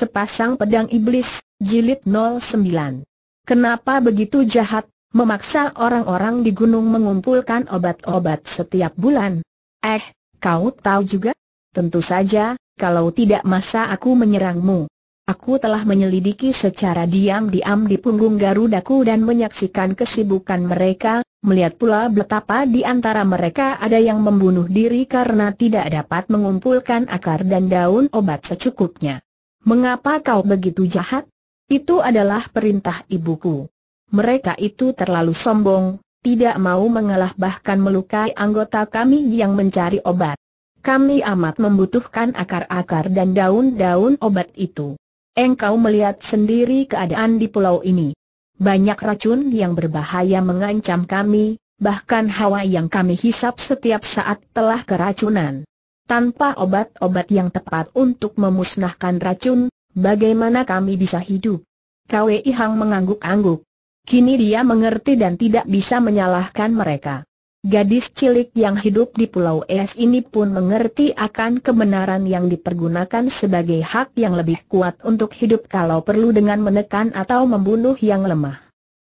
Sepasang Pedang Iblis, Jilid 09. Kenapa begitu jahat, memaksa orang-orang di gunung mengumpulkan obat-obat setiap bulan? Eh, kau tahu juga? Tentu saja, kalau tidak masa aku menyerangmu. Aku telah menyelidiki secara diam-diam di punggung Garudaku dan menyaksikan kesibukan mereka, melihat pula betapa di antara mereka ada yang membunuh diri karena tidak dapat mengumpulkan akar dan daun obat secukupnya. Mengapa kau begitu jahat? Itu adalah perintah ibuku. Mereka itu terlalu sombong, tidak mau mengalah bahkan melukai anggota kami yang mencari obat. Kami amat membutuhkan akar-akar dan daun-daun obat itu. Engkau melihat sendiri keadaan di pulau ini. Banyak racun yang berbahaya mengancam kami, bahkan hawa yang kami hisap setiap saat telah keracunan. Tanpa obat-obat yang tepat untuk memusnahkan racun, bagaimana kami bisa hidup? Kwei Hang mengangguk-angguk. Kini dia mengerti dan tidak bisa menyalahkan mereka. Gadis cilik yang hidup di Pulau Es ini pun mengerti akan kebenaran yang dipergunakan sebagai hak yang lebih kuat untuk hidup kalau perlu dengan menekan atau membunuh yang lemah.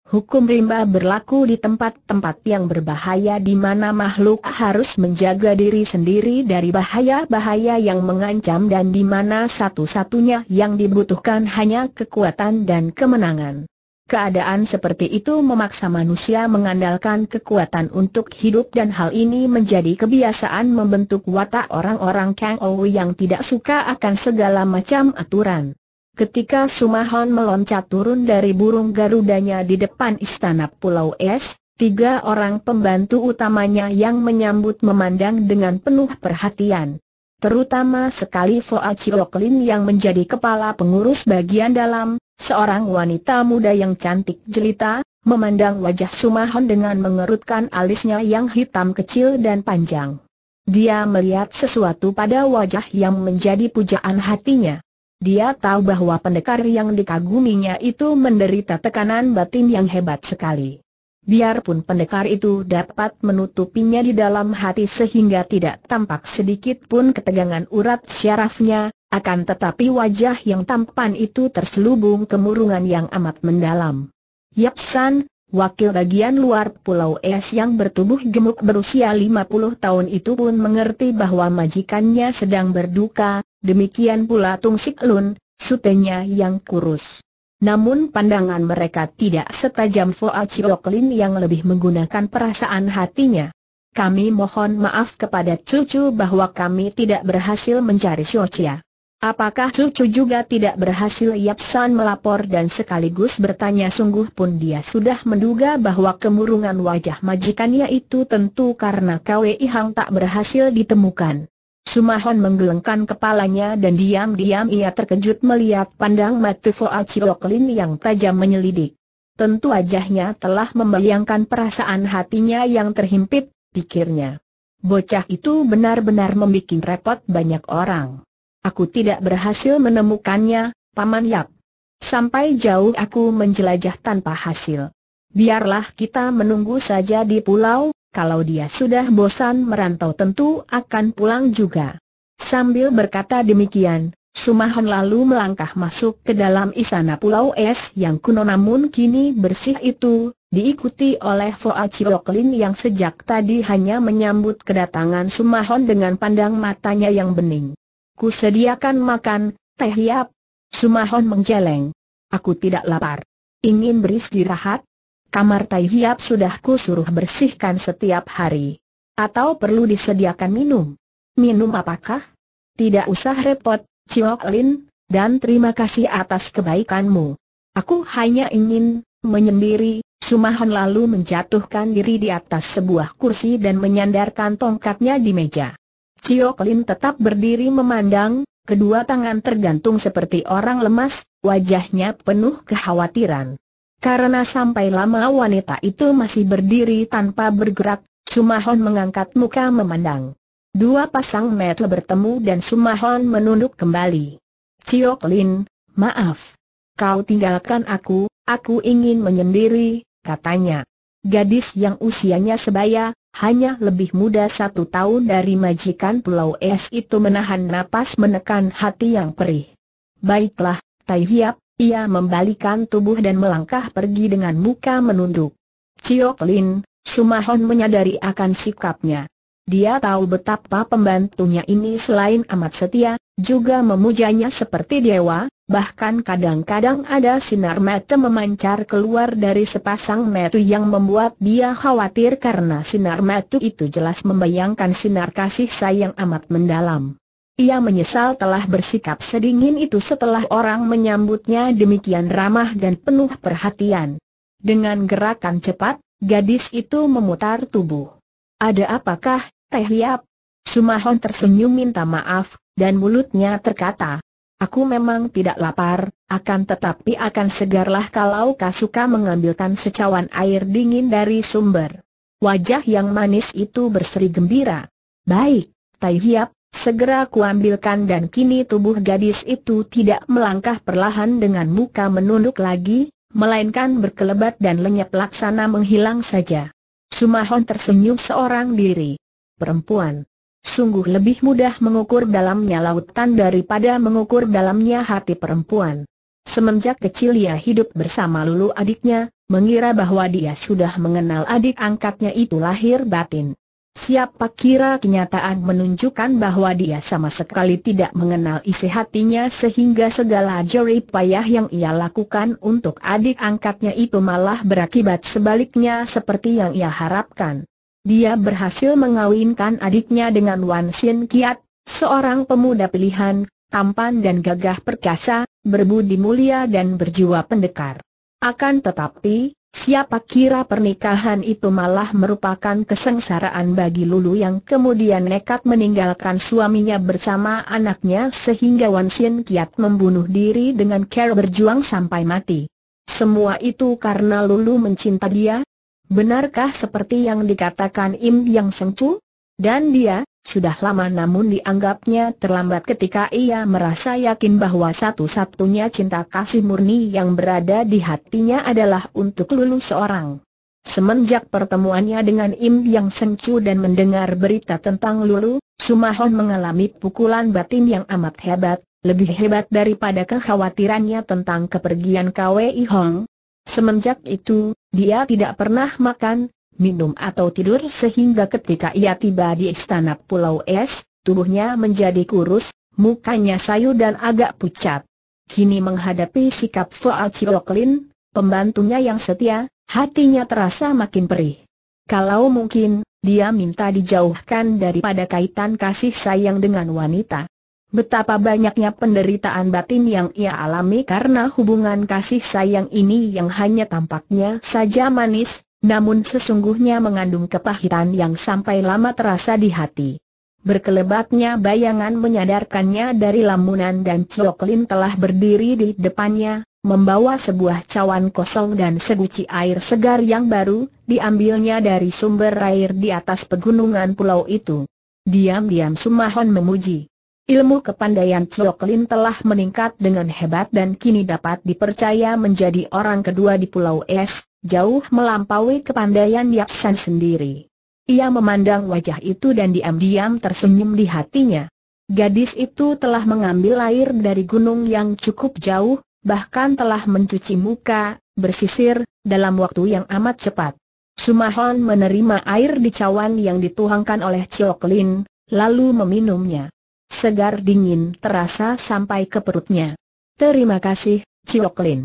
Hukum rimba berlaku di tempat-tempat yang berbahaya di mana makhluk harus menjaga diri sendiri dari bahaya-bahaya yang mengancam dan di mana satu-satunya yang dibutuhkan hanya kekuatan dan kemenangan. Keadaan seperti itu memaksa manusia mengandalkan kekuatan untuk hidup dan hal ini menjadi kebiasaan membentuk watak orang-orang Kang Ou yang tidak suka akan segala macam aturan. Ketika Sumahon meloncat turun dari burung garudanya di depan istana Pulau Es, tiga orang pembantu utamanya yang menyambut memandang dengan penuh perhatian. Terutama sekali Foa Cioklin yang menjadi kepala pengurus bagian dalam, seorang wanita muda yang cantik jelita, memandang wajah Sumahon dengan mengerutkan alisnya yang hitam kecil dan panjang. Dia melihat sesuatu pada wajah yang menjadi pujaan hatinya. Dia tahu bahwa pendekar yang dikaguminya itu menderita tekanan batin yang hebat sekali. Biarpun pendekar itu dapat menutupinya di dalam hati sehingga tidak tampak sedikit pun ketegangan urat syarafnya, akan tetapi wajah yang tampan itu terselubung kemurungan yang amat mendalam. Yapsan, wakil bagian luar Pulau Es yang bertubuh gemuk berusia 50 tahun itu pun mengerti bahwa majikannya sedang berduka, demikian pula Tung Sik Lun, sutenya yang kurus. Namun pandangan mereka tidak setajam Foa Chiok Lin yang lebih menggunakan perasaan hatinya. Kami mohon maaf kepada cucu bahwa kami tidak berhasil mencari Chia. Apakah cucu juga tidak berhasil Yap San melapor dan sekaligus bertanya sungguh pun dia sudah menduga bahwa kemurungan wajah majikannya itu tentu karena Kwei Hang tak berhasil ditemukan. Sumahon menggelengkan kepalanya dan diam-diam ia terkejut melihat pandang mata Foa Cioklin yang tajam menyelidik. Tentu wajahnya telah membayangkan perasaan hatinya yang terhimpit, pikirnya. Bocah itu benar-benar membuat repot banyak orang. Aku tidak berhasil menemukannya, Paman Yap. Sampai jauh aku menjelajah tanpa hasil. Biarlah kita menunggu saja di pulau, kalau dia sudah bosan merantau tentu akan pulang juga. Sambil berkata demikian, Sumahan lalu melangkah masuk ke dalam istana Pulau Es yang kuno namun kini bersih itu, diikuti oleh Foa Ciloklin yang sejak tadi hanya menyambut kedatangan Sumahon dengan pandang matanya yang bening. Ku sediakan makan, teh hiap. Sumahon menjeleng. Aku tidak lapar. Ingin beristirahat, Kamar Tai Hiap sudah suruh bersihkan setiap hari. Atau perlu disediakan minum? Minum apakah? Tidak usah repot, Ciok Lin, dan terima kasih atas kebaikanmu. Aku hanya ingin menyendiri, Sumahan lalu menjatuhkan diri di atas sebuah kursi dan menyandarkan tongkatnya di meja. Ciok Lin tetap berdiri memandang, kedua tangan tergantung seperti orang lemas, wajahnya penuh kekhawatiran. Karena sampai lama wanita itu masih berdiri tanpa bergerak, Sumahon mengangkat muka memandang. Dua pasang mata bertemu dan Sumahon menunduk kembali. Ciok Lin, maaf. Kau tinggalkan aku, aku ingin menyendiri, katanya. Gadis yang usianya sebaya, hanya lebih muda satu tahun dari majikan Pulau Es itu menahan napas menekan hati yang perih. Baiklah, Tai Hiap, ia membalikan tubuh dan melangkah pergi dengan muka menunduk. Ciok Lin, Sumahon menyadari akan sikapnya. Dia tahu betapa pembantunya ini selain amat setia, juga memujanya seperti dewa, bahkan kadang-kadang ada sinar mata memancar keluar dari sepasang mata yang membuat dia khawatir karena sinar mata itu jelas membayangkan sinar kasih sayang amat mendalam. Ia menyesal telah bersikap sedingin itu setelah orang menyambutnya demikian ramah dan penuh perhatian. Dengan gerakan cepat, gadis itu memutar tubuh. Ada apakah, Teh Hiap? Sumahon tersenyum minta maaf, dan mulutnya terkata. Aku memang tidak lapar, akan tetapi akan segarlah kalau kau suka mengambilkan secawan air dingin dari sumber. Wajah yang manis itu berseri gembira. Baik, Tai Hiap, Segera kuambilkan dan kini tubuh gadis itu tidak melangkah perlahan dengan muka menunduk lagi, melainkan berkelebat dan lenyap laksana menghilang saja. Sumahon tersenyum seorang diri. Perempuan. Sungguh lebih mudah mengukur dalamnya lautan daripada mengukur dalamnya hati perempuan. Semenjak kecil ia hidup bersama Lulu adiknya, mengira bahwa dia sudah mengenal adik angkatnya itu lahir batin. Siapa kira kenyataan menunjukkan bahwa dia sama sekali tidak mengenal isi hatinya sehingga segala jerih payah yang ia lakukan untuk adik angkatnya itu malah berakibat sebaliknya seperti yang ia harapkan. Dia berhasil mengawinkan adiknya dengan Wan Xin Kiat, seorang pemuda pilihan, tampan dan gagah perkasa, berbudi mulia dan berjiwa pendekar. Akan tetapi, Siapa kira pernikahan itu malah merupakan kesengsaraan bagi Lulu yang kemudian nekat meninggalkan suaminya bersama anaknya sehingga Wan Sin Kiat membunuh diri dengan cara berjuang sampai mati. Semua itu karena Lulu mencinta dia? Benarkah seperti yang dikatakan Im Yang Sengcu? Dan dia, sudah lama namun dianggapnya terlambat ketika ia merasa yakin bahwa satu-satunya cinta kasih murni yang berada di hatinya adalah untuk Lulu seorang. Semenjak pertemuannya dengan Im Yang Sencu dan mendengar berita tentang Lulu, Sumahon mengalami pukulan batin yang amat hebat, lebih hebat daripada kekhawatirannya tentang kepergian KWI Hong. Semenjak itu, dia tidak pernah makan, minum atau tidur sehingga ketika ia tiba di istana Pulau Es, tubuhnya menjadi kurus, mukanya sayu dan agak pucat. Kini menghadapi sikap Soal Cioklin, pembantunya yang setia, hatinya terasa makin perih. Kalau mungkin, dia minta dijauhkan daripada kaitan kasih sayang dengan wanita. Betapa banyaknya penderitaan batin yang ia alami karena hubungan kasih sayang ini yang hanya tampaknya saja manis, namun sesungguhnya mengandung kepahitan yang sampai lama terasa di hati. Berkelebatnya bayangan menyadarkannya dari lamunan dan Cioklin telah berdiri di depannya, membawa sebuah cawan kosong dan seguci air segar yang baru, diambilnya dari sumber air di atas pegunungan pulau itu. Diam-diam Sumahon memuji. Ilmu kepandaian Choklin telah meningkat dengan hebat dan kini dapat dipercaya menjadi orang kedua di Pulau Es, jauh melampaui kepandaian Yapsan sendiri. Ia memandang wajah itu dan diam-diam tersenyum di hatinya. Gadis itu telah mengambil air dari gunung yang cukup jauh, bahkan telah mencuci muka, bersisir, dalam waktu yang amat cepat. Sumahon menerima air di cawan yang dituangkan oleh Choklin, lalu meminumnya. Segar dingin terasa sampai ke perutnya. Terima kasih, Ciok Lin.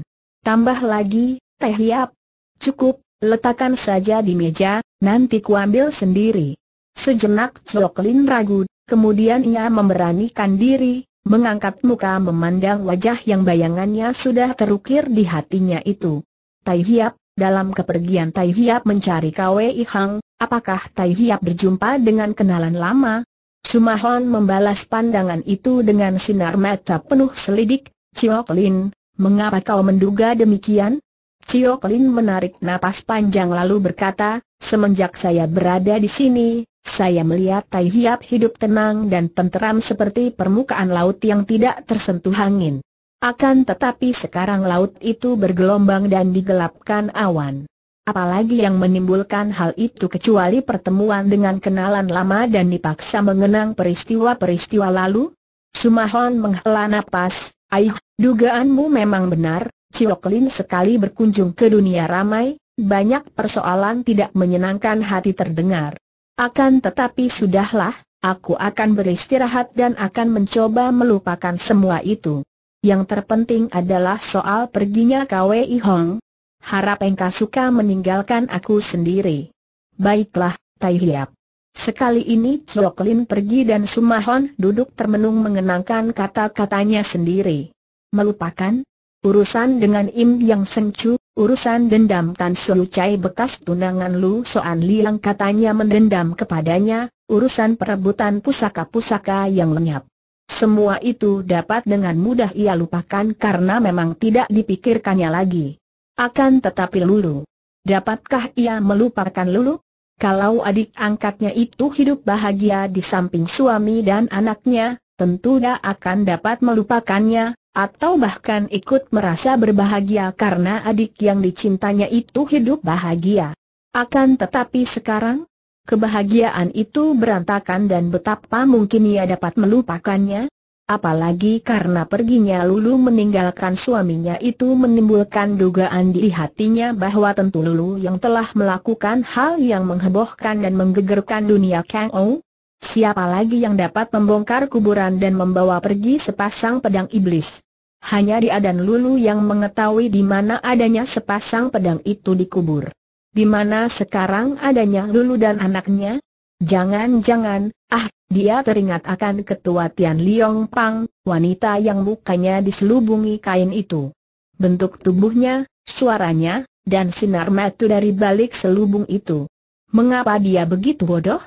Tambah lagi, teh hiap. Cukup, letakkan saja di meja, nanti kuambil sendiri. Sejenak Ciok Lin ragu, kemudian ia memberanikan diri, mengangkat muka memandang wajah yang bayangannya sudah terukir di hatinya itu. Tai Hiap, dalam kepergian Tai Hiap mencari Kwei Hang, apakah Tai Hiap berjumpa dengan kenalan lama? Sumahon membalas pandangan itu dengan sinar mata penuh selidik, Ciok Lin, mengapa kau menduga demikian? Ciok Lin menarik napas panjang lalu berkata, semenjak saya berada di sini, saya melihat Tai Hiap hidup tenang dan tenteram seperti permukaan laut yang tidak tersentuh angin. Akan tetapi sekarang laut itu bergelombang dan digelapkan awan. Apalagi yang menimbulkan hal itu kecuali pertemuan dengan kenalan lama dan dipaksa mengenang peristiwa-peristiwa lalu? Sumahon menghela napas, ayuh, dugaanmu memang benar, Ciok sekali berkunjung ke dunia ramai, banyak persoalan tidak menyenangkan hati terdengar. Akan tetapi sudahlah, aku akan beristirahat dan akan mencoba melupakan semua itu. Yang terpenting adalah soal perginya Kwe Hong, Harap engkau suka meninggalkan aku sendiri. Baiklah, Tai Hiap. Sekali ini Chok pergi dan Sumahon duduk termenung mengenangkan kata-katanya sendiri. Melupakan? Urusan dengan Im Yang sengcu, urusan dendam Tan Su Chai bekas tunangan Lu Soan Liang katanya mendendam kepadanya, urusan perebutan pusaka-pusaka yang lenyap. Semua itu dapat dengan mudah ia lupakan karena memang tidak dipikirkannya lagi. Akan tetapi Lulu. Dapatkah ia melupakan Lulu? Kalau adik angkatnya itu hidup bahagia di samping suami dan anaknya, tentu dia akan dapat melupakannya, atau bahkan ikut merasa berbahagia karena adik yang dicintanya itu hidup bahagia. Akan tetapi sekarang, kebahagiaan itu berantakan dan betapa mungkin ia dapat melupakannya, Apalagi karena perginya Lulu meninggalkan suaminya itu menimbulkan dugaan di hatinya bahwa tentu Lulu yang telah melakukan hal yang menghebohkan dan menggegerkan dunia Kang Ou. Siapa lagi yang dapat membongkar kuburan dan membawa pergi sepasang pedang iblis? Hanya dia dan Lulu yang mengetahui di mana adanya sepasang pedang itu dikubur. Di mana sekarang adanya Lulu dan anaknya? Jangan-jangan, ah, dia teringat akan ketua Tian Liong Pang, wanita yang mukanya diselubungi kain itu. Bentuk tubuhnya, suaranya, dan sinar mata dari balik selubung itu. Mengapa dia begitu bodoh?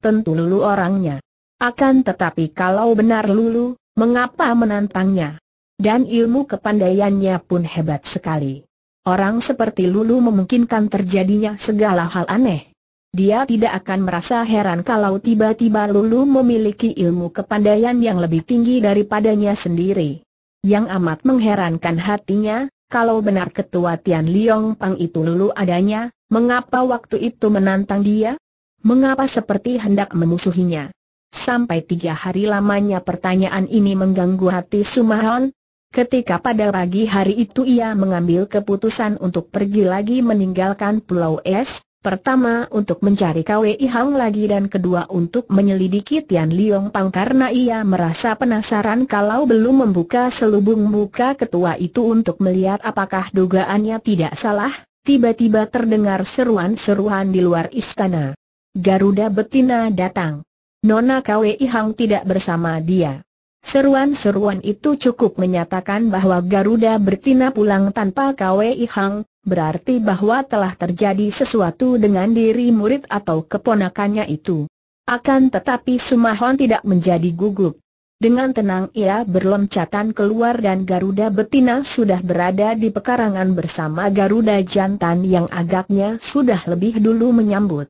Tentu Lulu orangnya. Akan tetapi kalau benar Lulu, mengapa menantangnya? Dan ilmu kepandaiannya pun hebat sekali. Orang seperti Lulu memungkinkan terjadinya segala hal aneh. Dia tidak akan merasa heran kalau tiba-tiba Lulu memiliki ilmu kepandaian yang lebih tinggi daripadanya sendiri. Yang amat mengherankan hatinya, kalau benar ketua Tian Liong Pang itu Lulu adanya, mengapa waktu itu menantang dia? Mengapa seperti hendak memusuhinya? Sampai tiga hari lamanya pertanyaan ini mengganggu hati Sumahon, Ketika pada pagi hari itu ia mengambil keputusan untuk pergi lagi meninggalkan Pulau Es, Pertama untuk mencari Kwei Hang lagi dan kedua untuk menyelidiki Tian Liong Pang karena ia merasa penasaran kalau belum membuka selubung muka ketua itu untuk melihat apakah dugaannya tidak salah, tiba-tiba terdengar seruan-seruan di luar istana. Garuda betina datang. Nona Kwei Hang tidak bersama dia. Seruan-seruan itu cukup menyatakan bahwa Garuda Bertina pulang tanpa Kwei Hang, berarti bahwa telah terjadi sesuatu dengan diri murid atau keponakannya itu. Akan tetapi Sumahon tidak menjadi gugup. Dengan tenang ia berloncatan keluar dan Garuda betina sudah berada di pekarangan bersama Garuda jantan yang agaknya sudah lebih dulu menyambut.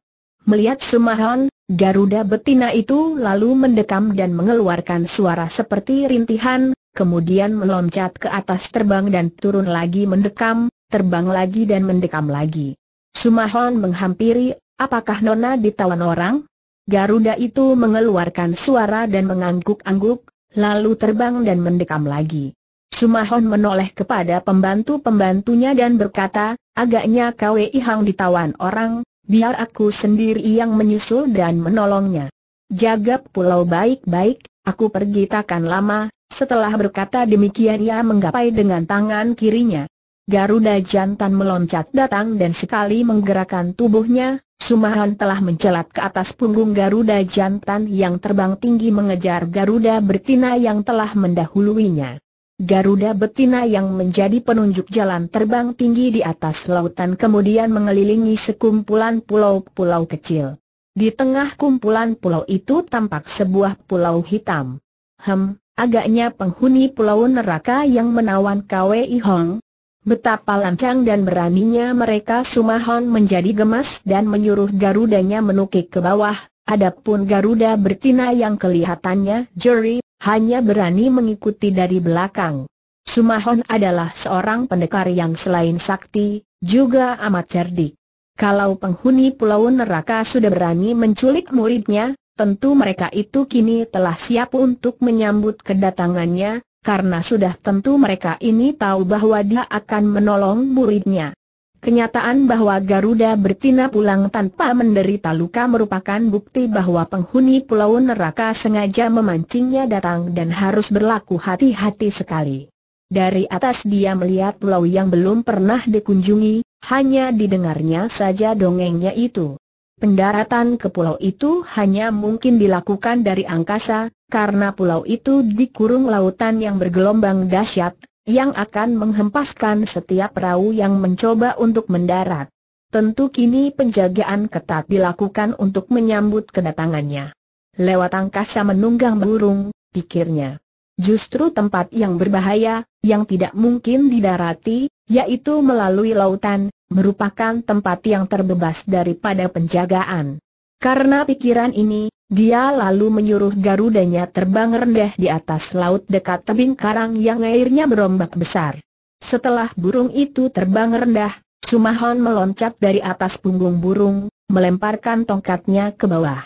Melihat Sumahon, Garuda betina itu lalu mendekam dan mengeluarkan suara seperti rintihan, kemudian meloncat ke atas terbang dan turun lagi mendekam, terbang lagi dan mendekam lagi. Sumahon menghampiri, apakah Nona ditawan orang? Garuda itu mengeluarkan suara dan mengangguk-angguk, lalu terbang dan mendekam lagi. Sumahon menoleh kepada pembantu-pembantunya dan berkata, agaknya KWI Hang ditawan orang, biar aku sendiri yang menyusul dan menolongnya. Jaga pulau baik-baik, aku pergi takkan lama, setelah berkata demikian ia menggapai dengan tangan kirinya. Garuda jantan meloncat datang dan sekali menggerakkan tubuhnya, Sumahan telah mencelat ke atas punggung Garuda jantan yang terbang tinggi mengejar Garuda betina yang telah mendahuluinya. Garuda betina yang menjadi penunjuk jalan terbang tinggi di atas lautan kemudian mengelilingi sekumpulan pulau-pulau kecil. Di tengah kumpulan pulau itu tampak sebuah pulau hitam. Hem, agaknya penghuni pulau neraka yang menawan Kwei Hong, Betapa lancang dan beraninya mereka Sumahon menjadi gemas dan menyuruh garudanya menukik ke bawah, adapun garuda bertina yang kelihatannya juri, hanya berani mengikuti dari belakang. Sumahon adalah seorang pendekar yang selain sakti, juga amat cerdik. Kalau penghuni pulau neraka sudah berani menculik muridnya, tentu mereka itu kini telah siap untuk menyambut kedatangannya, karena sudah tentu mereka ini tahu bahwa dia akan menolong muridnya. Kenyataan bahwa Garuda bertina pulang tanpa menderita luka merupakan bukti bahwa penghuni pulau neraka sengaja memancingnya datang dan harus berlaku hati-hati sekali. Dari atas dia melihat pulau yang belum pernah dikunjungi, hanya didengarnya saja dongengnya itu. Pendaratan ke pulau itu hanya mungkin dilakukan dari angkasa, karena pulau itu dikurung lautan yang bergelombang dahsyat, yang akan menghempaskan setiap perahu yang mencoba untuk mendarat. Tentu kini penjagaan ketat dilakukan untuk menyambut kedatangannya. Lewat angkasa menunggang burung, pikirnya. Justru tempat yang berbahaya, yang tidak mungkin didarati, yaitu melalui lautan, merupakan tempat yang terbebas daripada penjagaan. Karena pikiran ini, dia lalu menyuruh garudanya terbang rendah di atas laut dekat tebing karang yang airnya berombak besar. Setelah burung itu terbang rendah, Sumahon meloncat dari atas punggung burung, melemparkan tongkatnya ke bawah.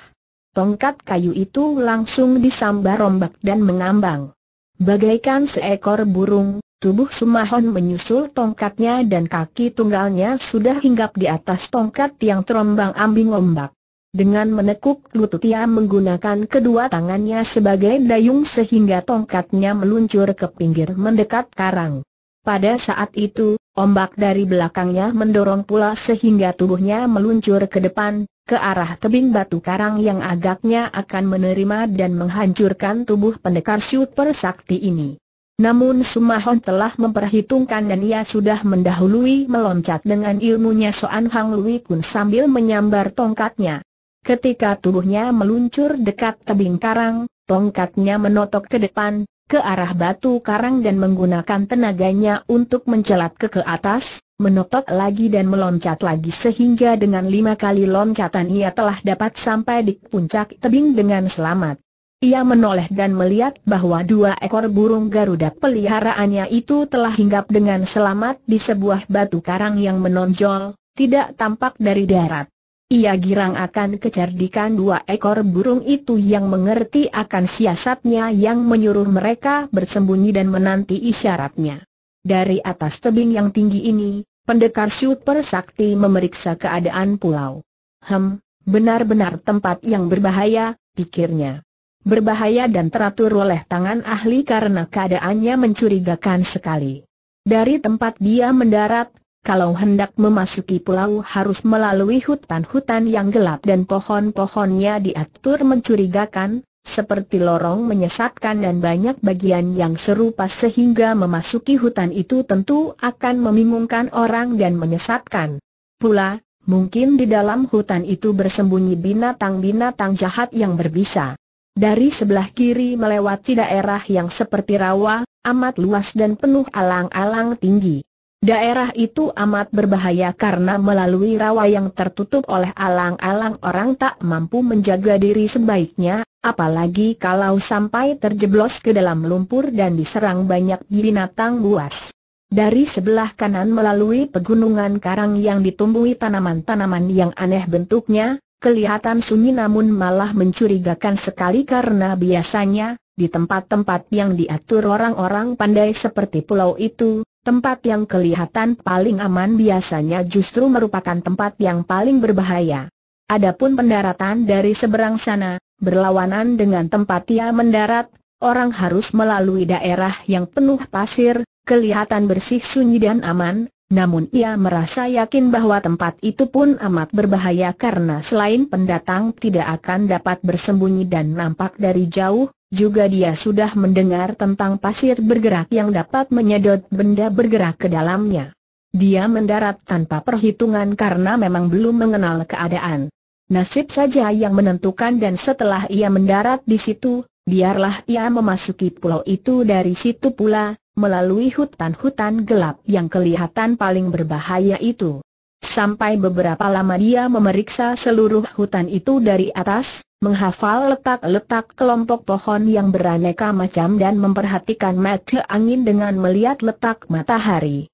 Tongkat kayu itu langsung disambar rombak dan mengambang. Bagaikan seekor burung, Tubuh Sumahon menyusul tongkatnya dan kaki tunggalnya sudah hinggap di atas tongkat yang terombang ambing ombak. Dengan menekuk lutut ia menggunakan kedua tangannya sebagai dayung sehingga tongkatnya meluncur ke pinggir mendekat karang. Pada saat itu, ombak dari belakangnya mendorong pula sehingga tubuhnya meluncur ke depan, ke arah tebing batu karang yang agaknya akan menerima dan menghancurkan tubuh pendekar super sakti ini. Namun Sumahon telah memperhitungkan dan ia sudah mendahului meloncat dengan ilmunya Soan Hang Lui Kun sambil menyambar tongkatnya. Ketika tubuhnya meluncur dekat tebing karang, tongkatnya menotok ke depan, ke arah batu karang dan menggunakan tenaganya untuk mencelat ke ke atas, menotok lagi dan meloncat lagi sehingga dengan lima kali loncatan ia telah dapat sampai di puncak tebing dengan selamat. Ia menoleh dan melihat bahwa dua ekor burung Garuda peliharaannya itu telah hinggap dengan selamat di sebuah batu karang yang menonjol, tidak tampak dari darat. Ia girang akan kecerdikan dua ekor burung itu yang mengerti akan siasatnya yang menyuruh mereka bersembunyi dan menanti isyaratnya. Dari atas tebing yang tinggi ini, pendekar super sakti memeriksa keadaan pulau. Hem, benar-benar tempat yang berbahaya, pikirnya berbahaya dan teratur oleh tangan ahli karena keadaannya mencurigakan sekali. Dari tempat dia mendarat, kalau hendak memasuki pulau harus melalui hutan-hutan yang gelap dan pohon-pohonnya diatur mencurigakan, seperti lorong menyesatkan dan banyak bagian yang serupa sehingga memasuki hutan itu tentu akan membingungkan orang dan menyesatkan. Pula, mungkin di dalam hutan itu bersembunyi binatang-binatang jahat yang berbisa. Dari sebelah kiri melewati daerah yang seperti rawa, amat luas dan penuh alang-alang tinggi. Daerah itu amat berbahaya karena melalui rawa yang tertutup oleh alang-alang orang tak mampu menjaga diri sebaiknya, apalagi kalau sampai terjeblos ke dalam lumpur dan diserang banyak binatang buas. Dari sebelah kanan melalui pegunungan karang yang ditumbuhi tanaman-tanaman yang aneh bentuknya, Kelihatan sunyi namun malah mencurigakan sekali karena biasanya, di tempat-tempat yang diatur orang-orang pandai seperti pulau itu, tempat yang kelihatan paling aman biasanya justru merupakan tempat yang paling berbahaya. Adapun pendaratan dari seberang sana, berlawanan dengan tempat ia mendarat, orang harus melalui daerah yang penuh pasir, kelihatan bersih sunyi dan aman, namun ia merasa yakin bahwa tempat itu pun amat berbahaya karena selain pendatang tidak akan dapat bersembunyi dan nampak dari jauh, juga dia sudah mendengar tentang pasir bergerak yang dapat menyedot benda bergerak ke dalamnya. Dia mendarat tanpa perhitungan karena memang belum mengenal keadaan. Nasib saja yang menentukan dan setelah ia mendarat di situ, biarlah ia memasuki pulau itu dari situ pula, melalui hutan-hutan gelap yang kelihatan paling berbahaya itu. Sampai beberapa lama dia memeriksa seluruh hutan itu dari atas, menghafal letak-letak kelompok pohon yang beraneka macam dan memperhatikan mata angin dengan melihat letak matahari.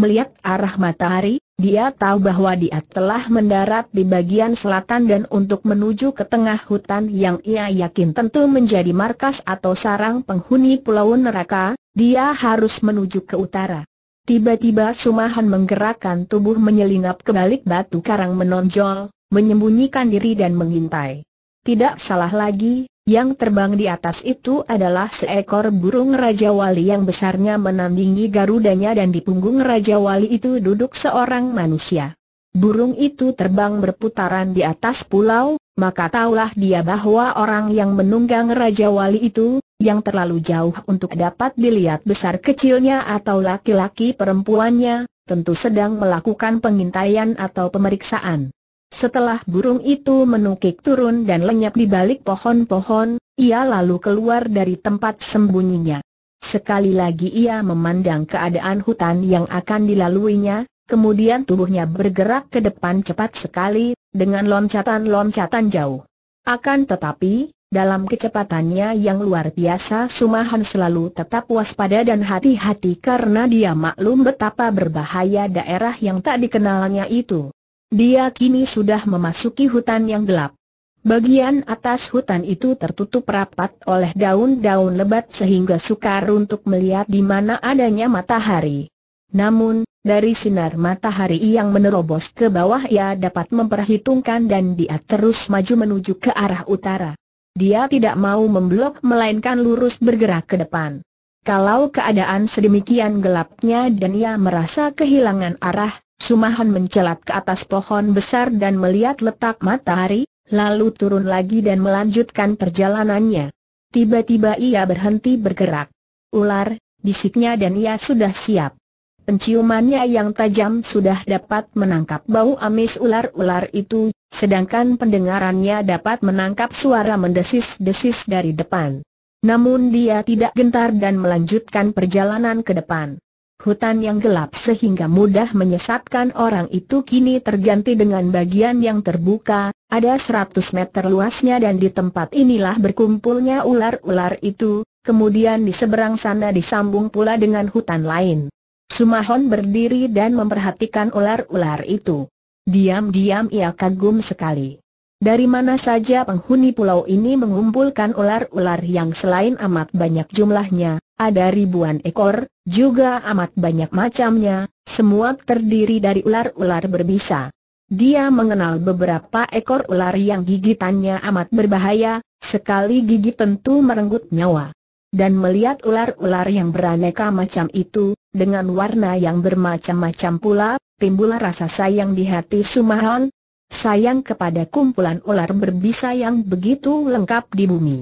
Melihat arah matahari, dia tahu bahwa dia telah mendarat di bagian selatan dan untuk menuju ke tengah hutan yang ia yakin tentu menjadi markas atau sarang penghuni pulau neraka, dia harus menuju ke utara. Tiba-tiba Sumahan menggerakkan tubuh menyelinap ke balik batu karang menonjol, menyembunyikan diri dan mengintai. Tidak salah lagi, yang terbang di atas itu adalah seekor burung Raja Wali yang besarnya menandingi garudanya dan di punggung Raja Wali itu duduk seorang manusia. Burung itu terbang berputaran di atas pulau, maka taulah dia bahwa orang yang menunggang Raja Wali itu, yang terlalu jauh untuk dapat dilihat besar kecilnya atau laki-laki perempuannya, tentu sedang melakukan pengintaian atau pemeriksaan. Setelah burung itu menukik turun dan lenyap di balik pohon-pohon, ia lalu keluar dari tempat sembunyinya. Sekali lagi ia memandang keadaan hutan yang akan dilaluinya, kemudian tubuhnya bergerak ke depan cepat sekali, dengan loncatan-loncatan jauh. Akan tetapi, dalam kecepatannya yang luar biasa Sumahan selalu tetap waspada dan hati-hati karena dia maklum betapa berbahaya daerah yang tak dikenalnya itu. Dia kini sudah memasuki hutan yang gelap. Bagian atas hutan itu tertutup rapat oleh daun-daun lebat sehingga sukar untuk melihat di mana adanya matahari. Namun, dari sinar matahari yang menerobos ke bawah ia dapat memperhitungkan dan dia terus maju menuju ke arah utara. Dia tidak mau memblok melainkan lurus bergerak ke depan. Kalau keadaan sedemikian gelapnya dan ia merasa kehilangan arah, Sumahan mencelat ke atas pohon besar dan melihat letak matahari, lalu turun lagi dan melanjutkan perjalanannya. Tiba-tiba ia berhenti bergerak. Ular, bisiknya dan ia sudah siap. Penciumannya yang tajam sudah dapat menangkap bau amis ular-ular itu, sedangkan pendengarannya dapat menangkap suara mendesis-desis dari depan. Namun dia tidak gentar dan melanjutkan perjalanan ke depan. Hutan yang gelap sehingga mudah menyesatkan orang itu kini terganti dengan bagian yang terbuka, ada 100 meter luasnya dan di tempat inilah berkumpulnya ular-ular itu, kemudian di seberang sana disambung pula dengan hutan lain. Sumahon berdiri dan memperhatikan ular-ular itu. Diam-diam ia kagum sekali. Dari mana saja penghuni pulau ini mengumpulkan ular-ular yang selain amat banyak jumlahnya, ada ribuan ekor, juga amat banyak macamnya, semua terdiri dari ular-ular berbisa. Dia mengenal beberapa ekor ular yang gigitannya amat berbahaya, sekali gigi tentu merenggut nyawa. Dan melihat ular-ular yang beraneka macam itu, dengan warna yang bermacam-macam pula, timbul rasa sayang di hati Sumahon, sayang kepada kumpulan ular berbisa yang begitu lengkap di bumi.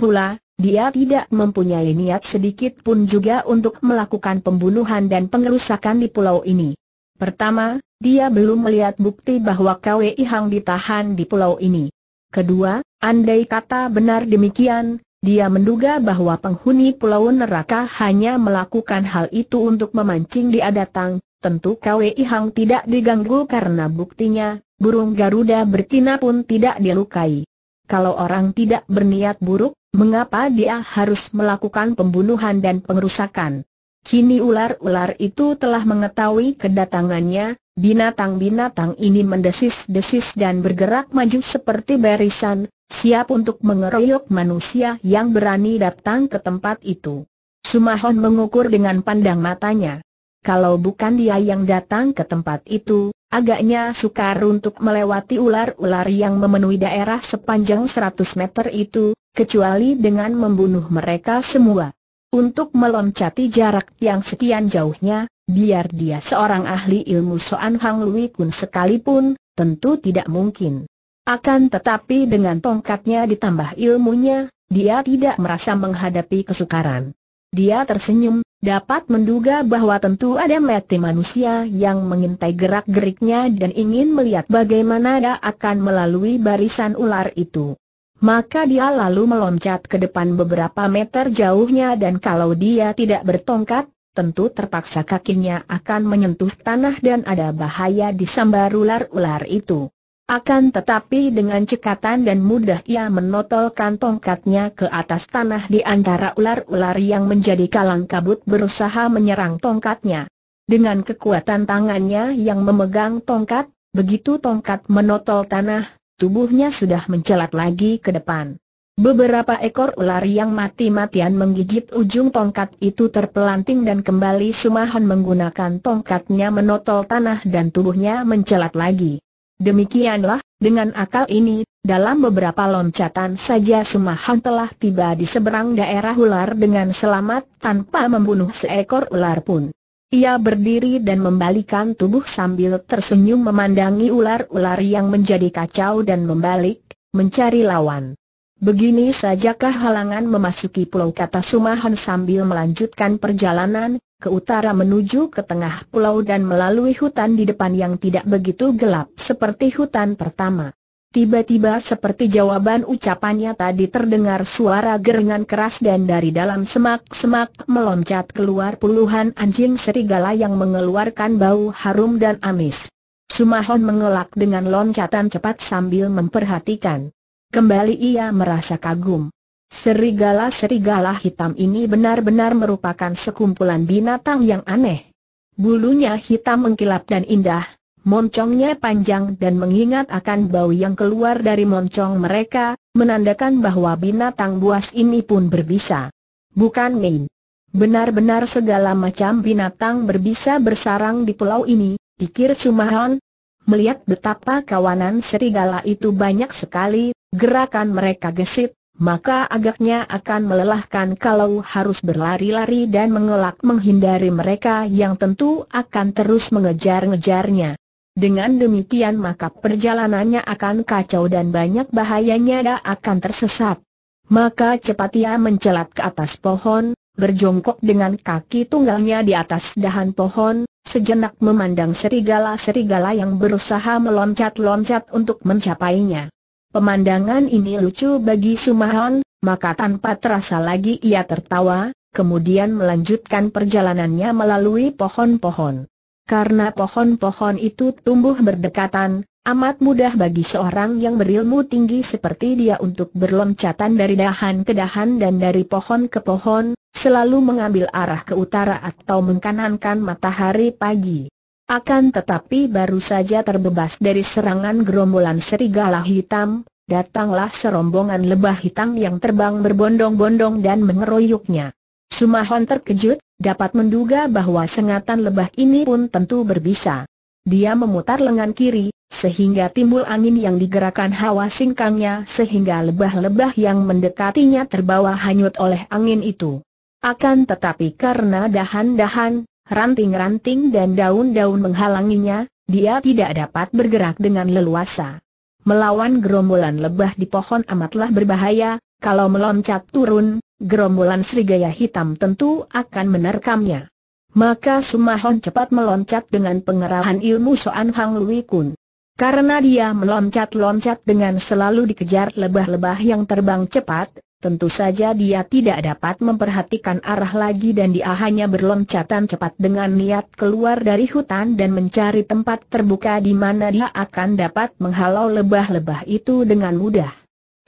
Pula, dia tidak mempunyai niat sedikit pun juga untuk melakukan pembunuhan dan pengerusakan di pulau ini. Pertama, dia belum melihat bukti bahwa KWI Hang ditahan di pulau ini. Kedua, andai kata benar demikian, dia menduga bahwa penghuni pulau neraka hanya melakukan hal itu untuk memancing dia datang, tentu KWI Hang tidak diganggu karena buktinya, burung Garuda bertina pun tidak dilukai. Kalau orang tidak berniat buruk, mengapa dia harus melakukan pembunuhan dan pengerusakan? Kini ular-ular itu telah mengetahui kedatangannya, binatang-binatang ini mendesis-desis dan bergerak maju seperti barisan, siap untuk mengeroyok manusia yang berani datang ke tempat itu. Sumahon mengukur dengan pandang matanya. Kalau bukan dia yang datang ke tempat itu, Agaknya sukar untuk melewati ular-ular yang memenuhi daerah sepanjang 100 meter itu, kecuali dengan membunuh mereka semua. Untuk meloncati jarak yang sekian jauhnya, biar dia seorang ahli ilmu Soan Hang Lui Kun sekalipun, tentu tidak mungkin. Akan tetapi dengan tongkatnya ditambah ilmunya, dia tidak merasa menghadapi kesukaran. Dia tersenyum, dapat menduga bahwa tentu ada mati manusia yang mengintai gerak-geriknya dan ingin melihat bagaimana dia akan melalui barisan ular itu. Maka dia lalu meloncat ke depan beberapa meter jauhnya dan kalau dia tidak bertongkat, tentu terpaksa kakinya akan menyentuh tanah dan ada bahaya disambar ular-ular itu. Akan tetapi dengan cekatan dan mudah ia menotolkan tongkatnya ke atas tanah di antara ular-ular yang menjadi kalang kabut berusaha menyerang tongkatnya. Dengan kekuatan tangannya yang memegang tongkat, begitu tongkat menotol tanah, tubuhnya sudah mencelat lagi ke depan. Beberapa ekor ular yang mati-matian menggigit ujung tongkat itu terpelanting dan kembali Sumahan menggunakan tongkatnya menotol tanah dan tubuhnya mencelat lagi. Demikianlah, dengan akal ini, dalam beberapa loncatan saja Sumahan telah tiba di seberang daerah ular dengan selamat tanpa membunuh seekor ular pun. Ia berdiri dan membalikan tubuh sambil tersenyum memandangi ular-ular yang menjadi kacau dan membalik, mencari lawan. Begini sajakah halangan memasuki pulau kata Sumahan sambil melanjutkan perjalanan, ke utara menuju ke tengah pulau dan melalui hutan di depan yang tidak begitu gelap seperti hutan pertama. Tiba-tiba seperti jawaban ucapannya tadi terdengar suara gerengan keras dan dari dalam semak-semak meloncat keluar puluhan anjing serigala yang mengeluarkan bau harum dan amis. Sumahon mengelak dengan loncatan cepat sambil memperhatikan. Kembali ia merasa kagum. Serigala-serigala hitam ini benar-benar merupakan sekumpulan binatang yang aneh. Bulunya hitam mengkilap dan indah, moncongnya panjang dan mengingat akan bau yang keluar dari moncong mereka, menandakan bahwa binatang buas ini pun berbisa. Bukan main. Benar-benar segala macam binatang berbisa bersarang di pulau ini, pikir Sumahon. Melihat betapa kawanan serigala itu banyak sekali, gerakan mereka gesit, maka agaknya akan melelahkan kalau harus berlari-lari dan mengelak menghindari mereka yang tentu akan terus mengejar-ngejarnya. Dengan demikian maka perjalanannya akan kacau dan banyak bahayanya dia akan tersesat. Maka cepat ia mencelat ke atas pohon, berjongkok dengan kaki tunggalnya di atas dahan pohon, sejenak memandang serigala-serigala yang berusaha meloncat-loncat untuk mencapainya. Pemandangan ini lucu bagi Sumahon, maka tanpa terasa lagi ia tertawa, kemudian melanjutkan perjalanannya melalui pohon-pohon. Karena pohon-pohon itu tumbuh berdekatan, amat mudah bagi seorang yang berilmu tinggi seperti dia untuk berloncatan dari dahan ke dahan dan dari pohon ke pohon, selalu mengambil arah ke utara atau mengkanankan matahari pagi. Akan tetapi baru saja terbebas dari serangan gerombolan serigala hitam, datanglah serombongan lebah hitam yang terbang berbondong-bondong dan mengeroyoknya. Sumahon terkejut, dapat menduga bahwa sengatan lebah ini pun tentu berbisa. Dia memutar lengan kiri, sehingga timbul angin yang digerakkan hawa singkangnya sehingga lebah-lebah yang mendekatinya terbawa hanyut oleh angin itu. Akan tetapi karena dahan-dahan, ranting-ranting dan daun-daun menghalanginya, dia tidak dapat bergerak dengan leluasa. Melawan gerombolan lebah di pohon amatlah berbahaya, kalau meloncat turun, gerombolan serigaya hitam tentu akan menerkamnya. Maka Sumahon cepat meloncat dengan pengerahan ilmu Soan Hang Lui Kun. Karena dia meloncat-loncat dengan selalu dikejar lebah-lebah yang terbang cepat, Tentu saja dia tidak dapat memperhatikan arah lagi dan dia hanya berloncatan cepat dengan niat keluar dari hutan dan mencari tempat terbuka di mana dia akan dapat menghalau lebah-lebah itu dengan mudah.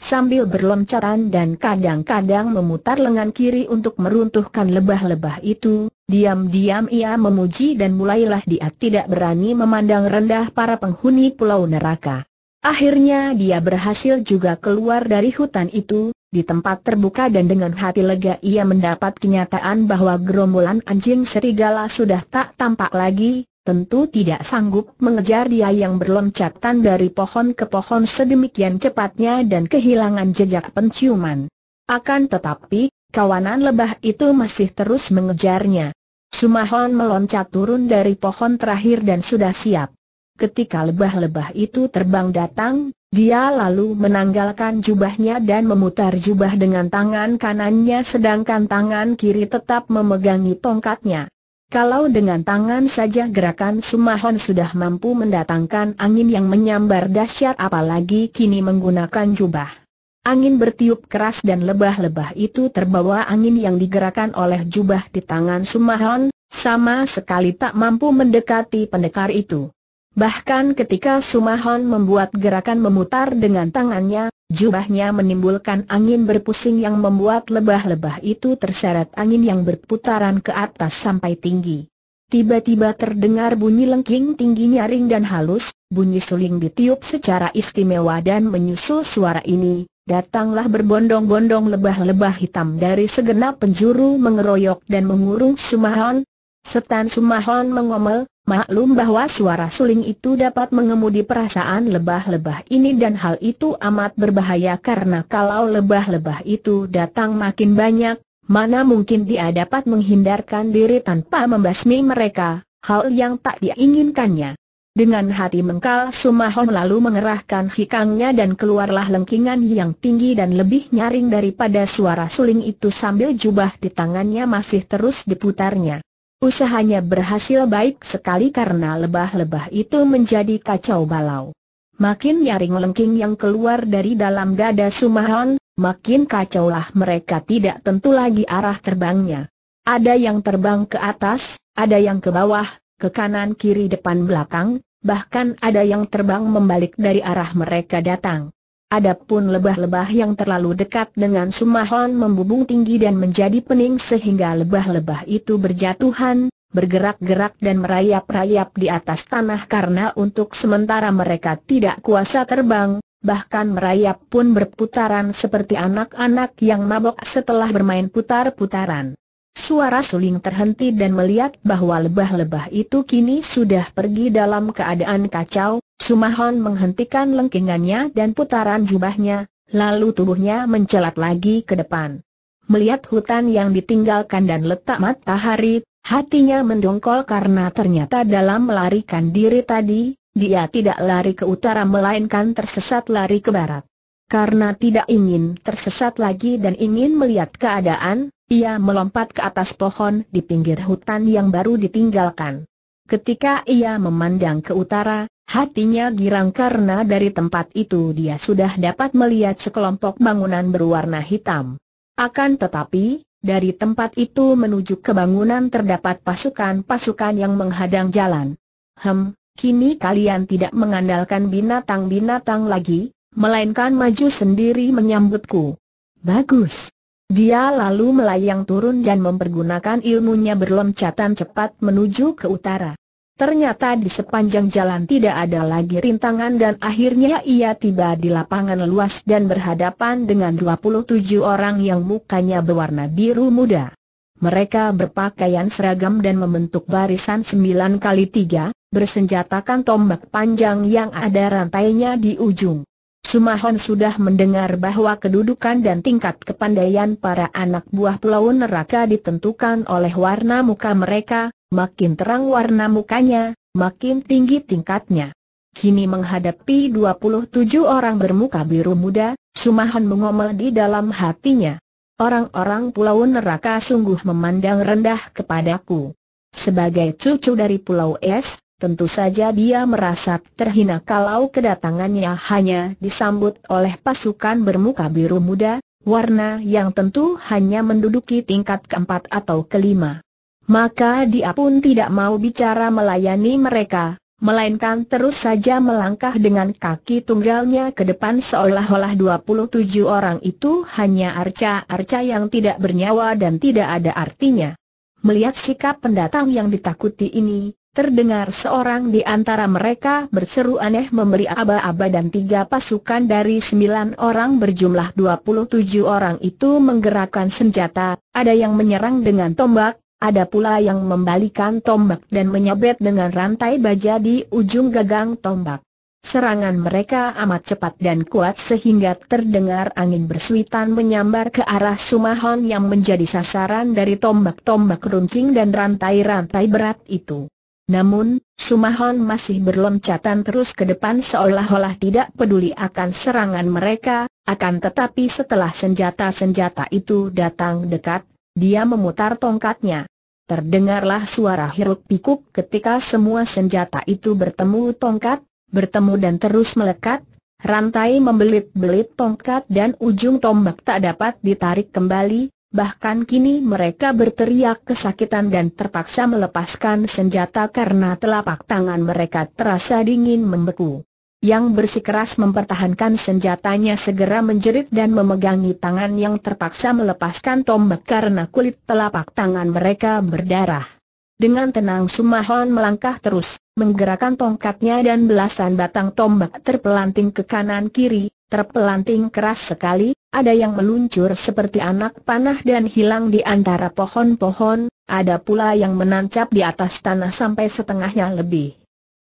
Sambil berloncatan dan kadang-kadang memutar lengan kiri untuk meruntuhkan lebah-lebah itu, diam-diam ia memuji dan mulailah dia tidak berani memandang rendah para penghuni pulau neraka. Akhirnya dia berhasil juga keluar dari hutan itu, di tempat terbuka dan dengan hati lega ia mendapat kenyataan bahwa gerombolan anjing serigala sudah tak tampak lagi, tentu tidak sanggup mengejar dia yang berloncatan dari pohon ke pohon sedemikian cepatnya dan kehilangan jejak penciuman. Akan tetapi, kawanan lebah itu masih terus mengejarnya. Sumahon meloncat turun dari pohon terakhir dan sudah siap. Ketika lebah-lebah itu terbang datang, dia lalu menanggalkan jubahnya dan memutar jubah dengan tangan kanannya sedangkan tangan kiri tetap memegangi tongkatnya. Kalau dengan tangan saja gerakan Sumahon sudah mampu mendatangkan angin yang menyambar dahsyat apalagi kini menggunakan jubah. Angin bertiup keras dan lebah-lebah itu terbawa angin yang digerakkan oleh jubah di tangan Sumahon, sama sekali tak mampu mendekati pendekar itu. Bahkan ketika Sumahon membuat gerakan memutar dengan tangannya, jubahnya menimbulkan angin berpusing yang membuat lebah-lebah itu terseret angin yang berputaran ke atas sampai tinggi. Tiba-tiba terdengar bunyi lengking tinggi nyaring dan halus, bunyi suling ditiup secara istimewa dan menyusul suara ini, datanglah berbondong-bondong lebah-lebah hitam dari segenap penjuru mengeroyok dan mengurung Sumahon. Setan Sumahon mengomel, Maklum bahwa suara suling itu dapat mengemudi perasaan lebah-lebah ini dan hal itu amat berbahaya karena kalau lebah-lebah itu datang makin banyak, mana mungkin dia dapat menghindarkan diri tanpa membasmi mereka, hal yang tak diinginkannya. Dengan hati mengkal Sumahon lalu mengerahkan hikangnya dan keluarlah lengkingan yang tinggi dan lebih nyaring daripada suara suling itu sambil jubah di tangannya masih terus diputarnya. Usahanya berhasil baik sekali karena lebah-lebah itu menjadi kacau balau. Makin nyaring lengking yang keluar dari dalam dada Sumahan, makin kacaulah mereka tidak tentu lagi arah terbangnya. Ada yang terbang ke atas, ada yang ke bawah, ke kanan kiri depan belakang, bahkan ada yang terbang membalik dari arah mereka datang. Adapun lebah-lebah yang terlalu dekat dengan Sumahon membubung tinggi dan menjadi pening sehingga lebah-lebah itu berjatuhan, bergerak-gerak dan merayap-rayap di atas tanah karena untuk sementara mereka tidak kuasa terbang, bahkan merayap pun berputaran seperti anak-anak yang mabok setelah bermain putar-putaran. Suara suling terhenti dan melihat bahwa lebah-lebah itu kini sudah pergi dalam keadaan kacau, Sumahon menghentikan lengkingannya dan putaran jubahnya, lalu tubuhnya mencelat lagi ke depan. Melihat hutan yang ditinggalkan dan letak matahari, hatinya mendongkol karena ternyata dalam melarikan diri tadi, dia tidak lari ke utara melainkan tersesat lari ke barat. Karena tidak ingin tersesat lagi dan ingin melihat keadaan, ia melompat ke atas pohon di pinggir hutan yang baru ditinggalkan. Ketika ia memandang ke utara, hatinya girang karena dari tempat itu dia sudah dapat melihat sekelompok bangunan berwarna hitam. Akan tetapi, dari tempat itu menuju ke bangunan terdapat pasukan-pasukan yang menghadang jalan. Hem, kini kalian tidak mengandalkan binatang-binatang lagi, melainkan maju sendiri menyambutku. Bagus, dia lalu melayang turun dan mempergunakan ilmunya berloncatan cepat menuju ke utara. Ternyata di sepanjang jalan tidak ada lagi rintangan dan akhirnya ia tiba di lapangan luas dan berhadapan dengan 27 orang yang mukanya berwarna biru muda. Mereka berpakaian seragam dan membentuk barisan 9 kali 3, bersenjatakan tombak panjang yang ada rantainya di ujung. Sumahon sudah mendengar bahwa kedudukan dan tingkat kepandaian para anak buah pelau neraka ditentukan oleh warna muka mereka, makin terang warna mukanya, makin tinggi tingkatnya. Kini menghadapi 27 orang bermuka biru muda, Sumahon mengomel di dalam hatinya. Orang-orang pulau neraka sungguh memandang rendah kepadaku. Sebagai cucu dari pulau es, Tentu saja dia merasa terhina kalau kedatangannya hanya disambut oleh pasukan bermuka biru muda, warna yang tentu hanya menduduki tingkat keempat atau kelima. Maka dia pun tidak mau bicara melayani mereka, melainkan terus saja melangkah dengan kaki tunggalnya ke depan seolah-olah 27 orang itu hanya arca-arca yang tidak bernyawa dan tidak ada artinya. Melihat sikap pendatang yang ditakuti ini, Terdengar seorang di antara mereka berseru aneh memberi aba-aba dan tiga pasukan dari sembilan orang berjumlah tujuh orang itu menggerakkan senjata, ada yang menyerang dengan tombak, ada pula yang membalikan tombak dan menyabet dengan rantai baja di ujung gagang tombak. Serangan mereka amat cepat dan kuat sehingga terdengar angin bersuitan menyambar ke arah Sumahon yang menjadi sasaran dari tombak-tombak runcing dan rantai-rantai berat itu. Namun, Sumahon masih berloncatan terus ke depan seolah-olah tidak peduli akan serangan mereka, akan tetapi setelah senjata-senjata itu datang dekat, dia memutar tongkatnya. Terdengarlah suara hiruk pikuk ketika semua senjata itu bertemu tongkat, bertemu dan terus melekat, rantai membelit-belit tongkat dan ujung tombak tak dapat ditarik kembali, bahkan kini mereka berteriak kesakitan dan terpaksa melepaskan senjata karena telapak tangan mereka terasa dingin membeku. Yang bersikeras mempertahankan senjatanya segera menjerit dan memegangi tangan yang terpaksa melepaskan tombak karena kulit telapak tangan mereka berdarah. Dengan tenang Sumahon melangkah terus, menggerakkan tongkatnya dan belasan batang tombak terpelanting ke kanan kiri, terpelanting keras sekali, ada yang meluncur seperti anak panah dan hilang di antara pohon-pohon, ada pula yang menancap di atas tanah sampai setengahnya lebih.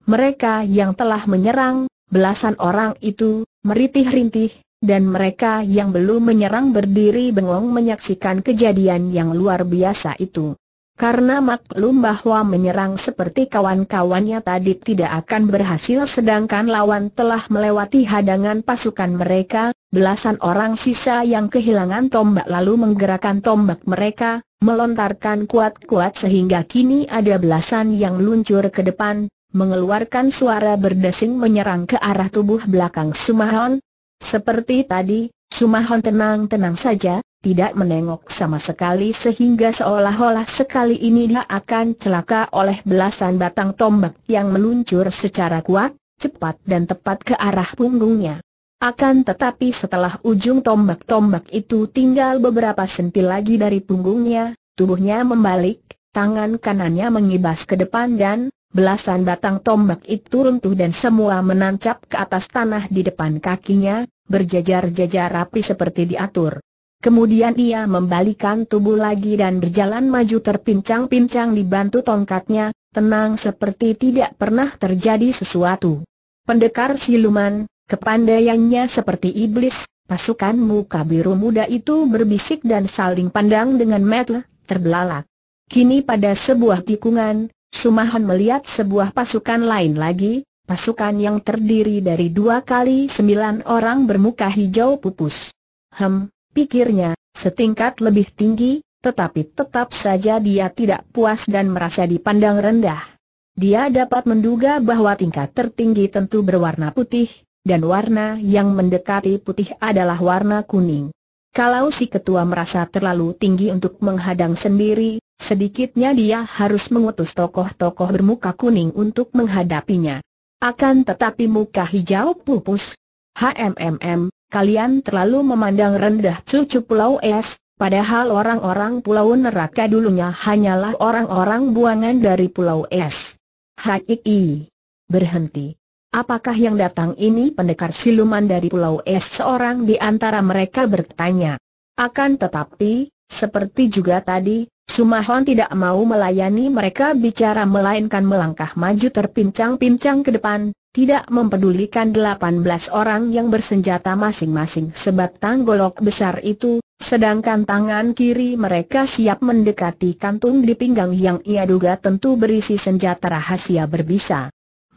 Mereka yang telah menyerang, belasan orang itu, merintih-rintih, dan mereka yang belum menyerang berdiri bengong menyaksikan kejadian yang luar biasa itu. Karena maklum bahwa menyerang seperti kawan-kawannya tadi tidak akan berhasil sedangkan lawan telah melewati hadangan pasukan mereka, Belasan orang sisa yang kehilangan tombak lalu menggerakkan tombak mereka, melontarkan kuat-kuat sehingga kini ada belasan yang luncur ke depan, mengeluarkan suara berdesing menyerang ke arah tubuh belakang Sumahon. Seperti tadi, Sumahon tenang-tenang saja, tidak menengok sama sekali sehingga seolah-olah sekali ini dia akan celaka oleh belasan batang tombak yang meluncur secara kuat, cepat dan tepat ke arah punggungnya. Akan tetapi setelah ujung tombak-tombak itu tinggal beberapa senti lagi dari punggungnya, tubuhnya membalik, tangan kanannya mengibas ke depan dan belasan batang tombak itu runtuh dan semua menancap ke atas tanah di depan kakinya, berjajar-jajar rapi seperti diatur. Kemudian ia membalikan tubuh lagi dan berjalan maju terpincang-pincang dibantu tongkatnya, tenang seperti tidak pernah terjadi sesuatu. Pendekar siluman, Kepandaiannya seperti iblis, pasukan muka biru muda itu berbisik dan saling pandang dengan metel, terbelalak. Kini pada sebuah tikungan, Sumahan melihat sebuah pasukan lain lagi, pasukan yang terdiri dari dua kali sembilan orang bermuka hijau pupus. Hem, pikirnya, setingkat lebih tinggi, tetapi tetap saja dia tidak puas dan merasa dipandang rendah. Dia dapat menduga bahwa tingkat tertinggi tentu berwarna putih, dan warna yang mendekati putih adalah warna kuning. Kalau si ketua merasa terlalu tinggi untuk menghadang sendiri, sedikitnya dia harus mengutus tokoh-tokoh bermuka kuning untuk menghadapinya. Akan tetapi muka hijau pupus. HMMM, kalian terlalu memandang rendah cucu Pulau Es, padahal orang-orang Pulau Neraka dulunya hanyalah orang-orang buangan dari Pulau Es. Hai, Berhenti. Apakah yang datang ini pendekar siluman dari Pulau Es? Seorang di antara mereka bertanya. Akan tetapi, seperti juga tadi, Sumahon tidak mau melayani mereka bicara melainkan melangkah maju terpincang-pincang ke depan, tidak mempedulikan delapan belas orang yang bersenjata masing-masing sebatang golok besar itu, sedangkan tangan kiri mereka siap mendekati kantung di pinggang yang ia duga tentu berisi senjata rahasia berbisa.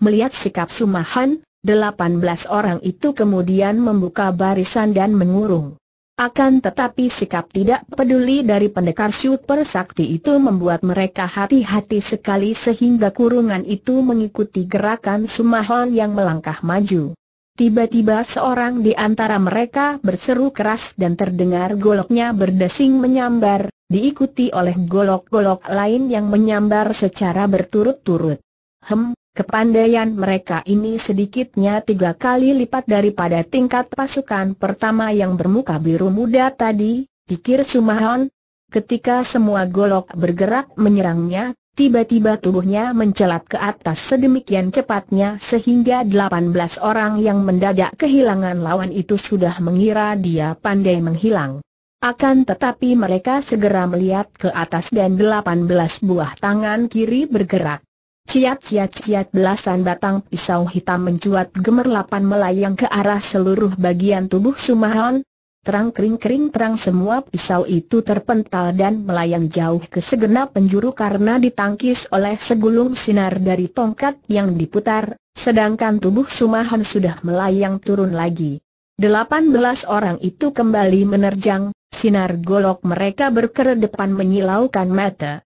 Melihat sikap Sumahan, 18 orang itu kemudian membuka barisan dan mengurung. Akan tetapi sikap tidak peduli dari pendekar super sakti itu membuat mereka hati-hati sekali sehingga kurungan itu mengikuti gerakan Sumahan yang melangkah maju. Tiba-tiba seorang di antara mereka berseru keras dan terdengar goloknya berdesing menyambar, diikuti oleh golok-golok lain yang menyambar secara berturut-turut. Hem, Kepandaian mereka ini sedikitnya tiga kali lipat daripada tingkat pasukan pertama yang bermuka biru muda tadi, pikir Sumahon. Ketika semua golok bergerak menyerangnya, Tiba-tiba tubuhnya mencelat ke atas sedemikian cepatnya sehingga delapan belas orang yang mendadak kehilangan lawan itu sudah mengira dia pandai menghilang. Akan tetapi mereka segera melihat ke atas dan delapan belas buah tangan kiri bergerak. Ciat-ciat-ciat belasan batang pisau hitam mencuat gemerlapan melayang ke arah seluruh bagian tubuh Sumahon. Terang kering-kering terang semua pisau itu terpental dan melayang jauh ke segenap penjuru karena ditangkis oleh segulung sinar dari tongkat yang diputar, sedangkan tubuh Sumahon sudah melayang turun lagi. Delapan belas orang itu kembali menerjang, sinar golok mereka berkeredepan menyilaukan mata.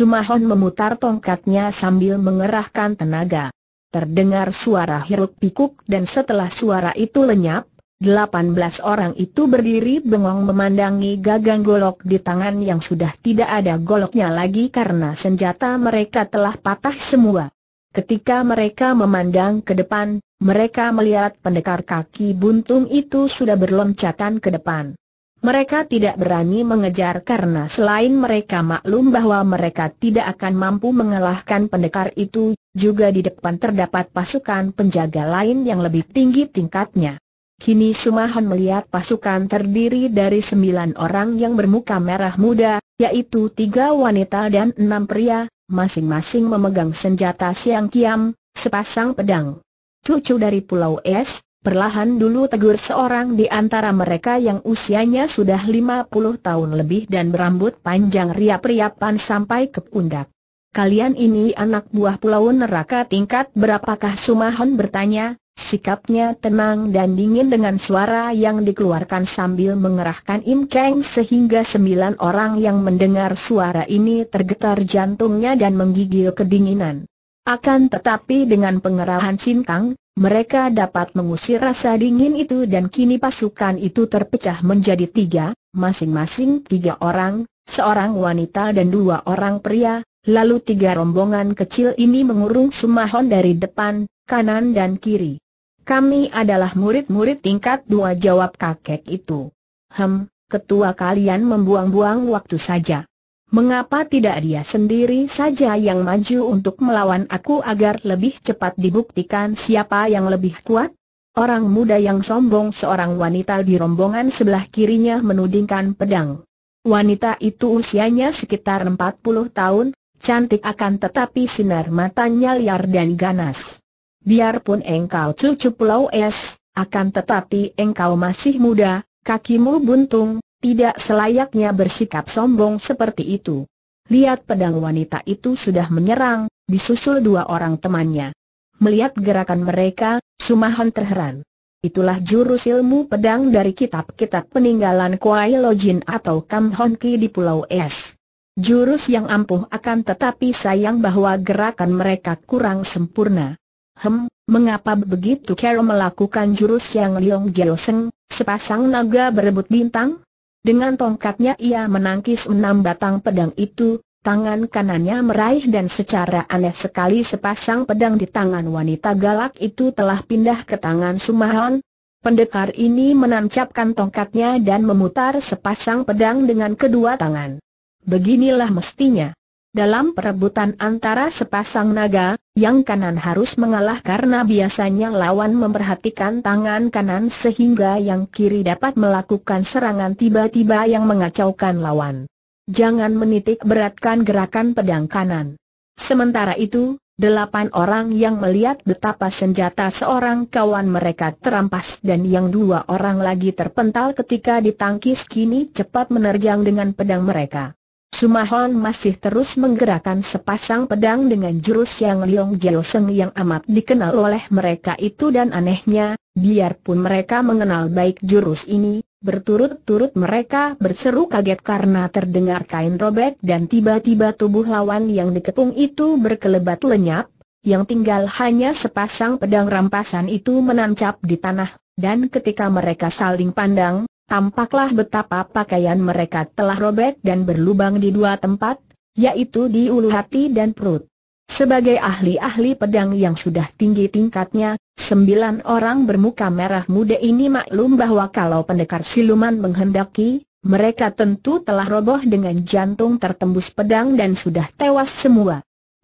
Sumahon memutar tongkatnya sambil mengerahkan tenaga. Terdengar suara hiruk pikuk dan setelah suara itu lenyap, delapan belas orang itu berdiri bengong memandangi gagang golok di tangan yang sudah tidak ada goloknya lagi karena senjata mereka telah patah semua. Ketika mereka memandang ke depan, mereka melihat pendekar kaki buntung itu sudah berloncatan ke depan. Mereka tidak berani mengejar karena selain mereka maklum bahwa mereka tidak akan mampu mengalahkan pendekar itu, juga di depan terdapat pasukan penjaga lain yang lebih tinggi tingkatnya. Kini Sumahan melihat pasukan terdiri dari sembilan orang yang bermuka merah muda, yaitu tiga wanita dan enam pria, masing-masing memegang senjata siang kiam, sepasang pedang. Cucu dari Pulau Es, Perlahan dulu tegur seorang di antara mereka yang usianya sudah 50 tahun lebih dan berambut panjang riap-riapan sampai ke pundak. Kalian ini anak buah pulau neraka tingkat berapakah Sumahon bertanya, sikapnya tenang dan dingin dengan suara yang dikeluarkan sambil mengerahkan Kang sehingga sembilan orang yang mendengar suara ini tergetar jantungnya dan menggigil kedinginan. Akan tetapi dengan pengerahan Kang, mereka dapat mengusir rasa dingin itu dan kini pasukan itu terpecah menjadi tiga, masing-masing tiga orang, seorang wanita dan dua orang pria, lalu tiga rombongan kecil ini mengurung Sumahon dari depan, kanan dan kiri. Kami adalah murid-murid tingkat dua jawab kakek itu. Hem, ketua kalian membuang-buang waktu saja. Mengapa tidak dia sendiri saja yang maju untuk melawan aku agar lebih cepat dibuktikan siapa yang lebih kuat? Orang muda yang sombong seorang wanita di rombongan sebelah kirinya menudingkan pedang. Wanita itu usianya sekitar 40 tahun, cantik akan tetapi sinar matanya liar dan ganas. Biarpun engkau cucu pulau es, akan tetapi engkau masih muda, kakimu buntung, tidak selayaknya bersikap sombong seperti itu. Lihat pedang wanita itu sudah menyerang, disusul dua orang temannya. Melihat gerakan mereka, Sumahan terheran. Itulah jurus ilmu pedang dari kitab-kitab peninggalan Kuai Lojin atau Kam Hon Ki di Pulau Es. Jurus yang ampuh akan tetapi sayang bahwa gerakan mereka kurang sempurna. Hem, mengapa begitu Carol melakukan jurus yang Liong Jeoseng, sepasang naga berebut bintang? Dengan tongkatnya ia menangkis enam batang pedang itu, tangan kanannya meraih dan secara aneh sekali sepasang pedang di tangan wanita galak itu telah pindah ke tangan Sumahan. Pendekar ini menancapkan tongkatnya dan memutar sepasang pedang dengan kedua tangan. Beginilah mestinya. Dalam perebutan antara sepasang naga, yang kanan harus mengalah karena biasanya lawan memperhatikan tangan kanan sehingga yang kiri dapat melakukan serangan tiba-tiba yang mengacaukan lawan. Jangan menitik beratkan gerakan pedang kanan. Sementara itu, delapan orang yang melihat betapa senjata seorang kawan mereka terampas dan yang dua orang lagi terpental ketika ditangkis kini cepat menerjang dengan pedang mereka. Sumahon masih terus menggerakkan sepasang pedang dengan jurus yang Liong Jiao yang amat dikenal oleh mereka itu dan anehnya, biarpun mereka mengenal baik jurus ini, berturut-turut mereka berseru kaget karena terdengar kain robek dan tiba-tiba tubuh lawan yang dikepung itu berkelebat lenyap, yang tinggal hanya sepasang pedang rampasan itu menancap di tanah, dan ketika mereka saling pandang, Tampaklah betapa pakaian mereka telah robek dan berlubang di dua tempat, yaitu di ulu hati dan perut. Sebagai ahli-ahli pedang yang sudah tinggi tingkatnya, sembilan orang bermuka merah muda ini maklum bahwa kalau pendekar siluman menghendaki, mereka tentu telah roboh dengan jantung tertembus pedang dan sudah tewas semua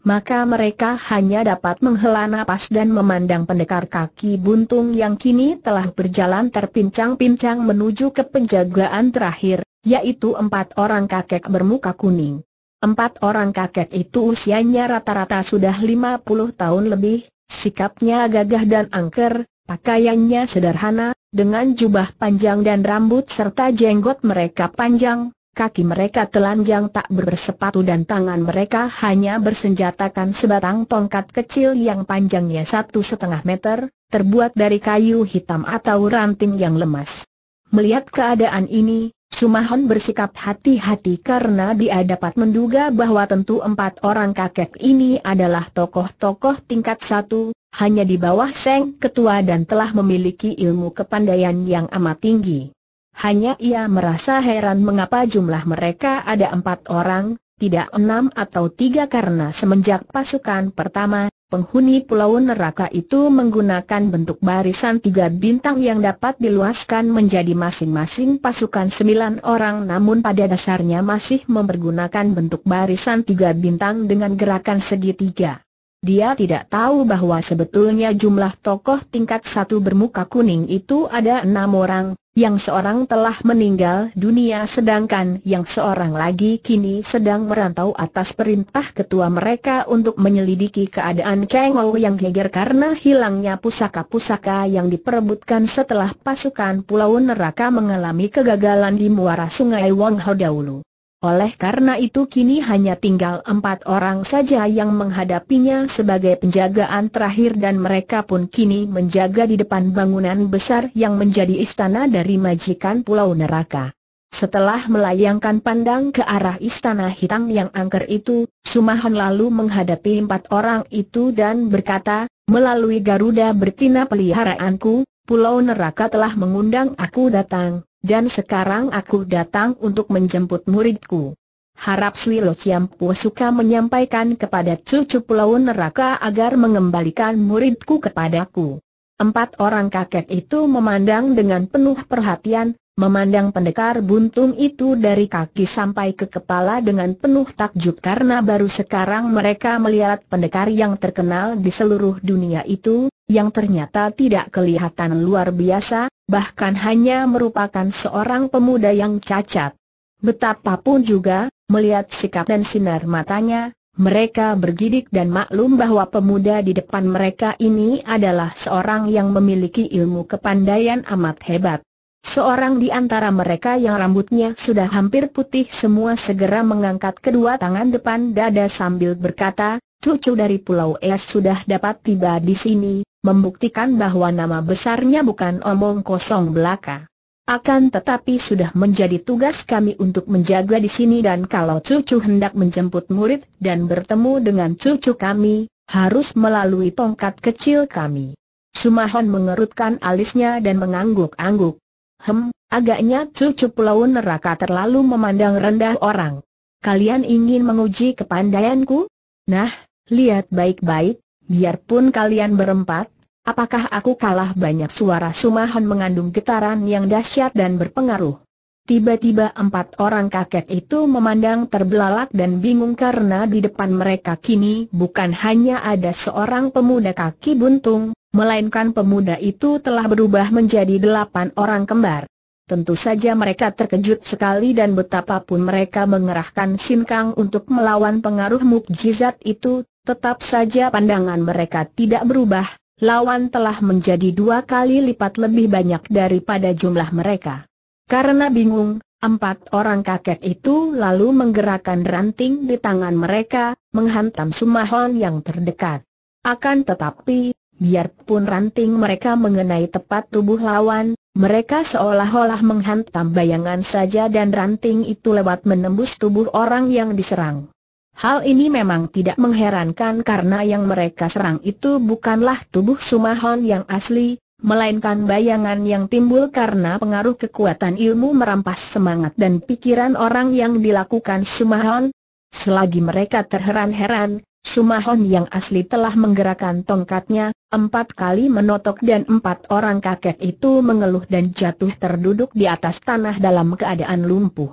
maka mereka hanya dapat menghela nafas dan memandang pendekar kaki buntung yang kini telah berjalan terpincang-pincang menuju ke penjagaan terakhir, yaitu empat orang kakek bermuka kuning. Empat orang kakek itu usianya rata-rata sudah 50 tahun lebih, sikapnya gagah dan angker, pakaiannya sederhana, dengan jubah panjang dan rambut serta jenggot mereka panjang, kaki mereka telanjang tak bersepatu dan tangan mereka hanya bersenjatakan sebatang tongkat kecil yang panjangnya satu setengah meter, terbuat dari kayu hitam atau ranting yang lemas. Melihat keadaan ini, Sumahon bersikap hati-hati karena dia dapat menduga bahwa tentu empat orang kakek ini adalah tokoh-tokoh tingkat satu, hanya di bawah Seng Ketua dan telah memiliki ilmu kepandaian yang amat tinggi hanya ia merasa heran mengapa jumlah mereka ada empat orang, tidak enam atau tiga karena semenjak pasukan pertama, penghuni pulau neraka itu menggunakan bentuk barisan tiga bintang yang dapat diluaskan menjadi masing-masing pasukan sembilan orang namun pada dasarnya masih mempergunakan bentuk barisan tiga bintang dengan gerakan segitiga. Dia tidak tahu bahwa sebetulnya jumlah tokoh tingkat satu bermuka kuning itu ada enam orang, yang seorang telah meninggal dunia sedangkan yang seorang lagi kini sedang merantau atas perintah ketua mereka untuk menyelidiki keadaan Kang Ou yang geger karena hilangnya pusaka-pusaka yang diperebutkan setelah pasukan Pulau Neraka mengalami kegagalan di muara sungai Wang Ho dahulu. Oleh karena itu kini hanya tinggal empat orang saja yang menghadapinya sebagai penjagaan terakhir dan mereka pun kini menjaga di depan bangunan besar yang menjadi istana dari majikan Pulau Neraka. Setelah melayangkan pandang ke arah istana hitam yang angker itu, Sumahan lalu menghadapi empat orang itu dan berkata, melalui Garuda bertina peliharaanku, Pulau Neraka telah mengundang aku datang dan sekarang aku datang untuk menjemput muridku. Harap Sui Lo Chiam suka menyampaikan kepada cucu pulau neraka agar mengembalikan muridku kepadaku. Empat orang kakek itu memandang dengan penuh perhatian, memandang pendekar buntung itu dari kaki sampai ke kepala dengan penuh takjub karena baru sekarang mereka melihat pendekar yang terkenal di seluruh dunia itu, yang ternyata tidak kelihatan luar biasa, bahkan hanya merupakan seorang pemuda yang cacat. Betapapun juga, melihat sikap dan sinar matanya, mereka bergidik dan maklum bahwa pemuda di depan mereka ini adalah seorang yang memiliki ilmu kepandaian amat hebat. Seorang di antara mereka yang rambutnya sudah hampir putih semua segera mengangkat kedua tangan depan dada sambil berkata, cucu dari Pulau Es sudah dapat tiba di sini, membuktikan bahwa nama besarnya bukan omong kosong belaka. Akan tetapi sudah menjadi tugas kami untuk menjaga di sini dan kalau cucu hendak menjemput murid dan bertemu dengan cucu kami, harus melalui tongkat kecil kami. Sumahon mengerutkan alisnya dan mengangguk-angguk. Hem, agaknya cucu pulau neraka terlalu memandang rendah orang. Kalian ingin menguji kepandaianku? Nah, lihat baik-baik, biarpun kalian berempat, apakah aku kalah banyak suara Sumahan mengandung getaran yang dahsyat dan berpengaruh. Tiba-tiba empat orang kakek itu memandang terbelalak dan bingung karena di depan mereka kini bukan hanya ada seorang pemuda kaki buntung, melainkan pemuda itu telah berubah menjadi delapan orang kembar. Tentu saja mereka terkejut sekali dan betapapun mereka mengerahkan sinkang untuk melawan pengaruh mukjizat itu, Tetap saja pandangan mereka tidak berubah, lawan telah menjadi dua kali lipat lebih banyak daripada jumlah mereka. Karena bingung, empat orang kakek itu lalu menggerakkan ranting di tangan mereka, menghantam Sumahon yang terdekat. Akan tetapi, biarpun ranting mereka mengenai tepat tubuh lawan, mereka seolah-olah menghantam bayangan saja dan ranting itu lewat menembus tubuh orang yang diserang. Hal ini memang tidak mengherankan karena yang mereka serang itu bukanlah tubuh Sumahon yang asli, melainkan bayangan yang timbul karena pengaruh kekuatan ilmu merampas semangat dan pikiran orang yang dilakukan Sumahon. Selagi mereka terheran-heran, Sumahon yang asli telah menggerakkan tongkatnya, empat kali menotok dan empat orang kakek itu mengeluh dan jatuh terduduk di atas tanah dalam keadaan lumpuh.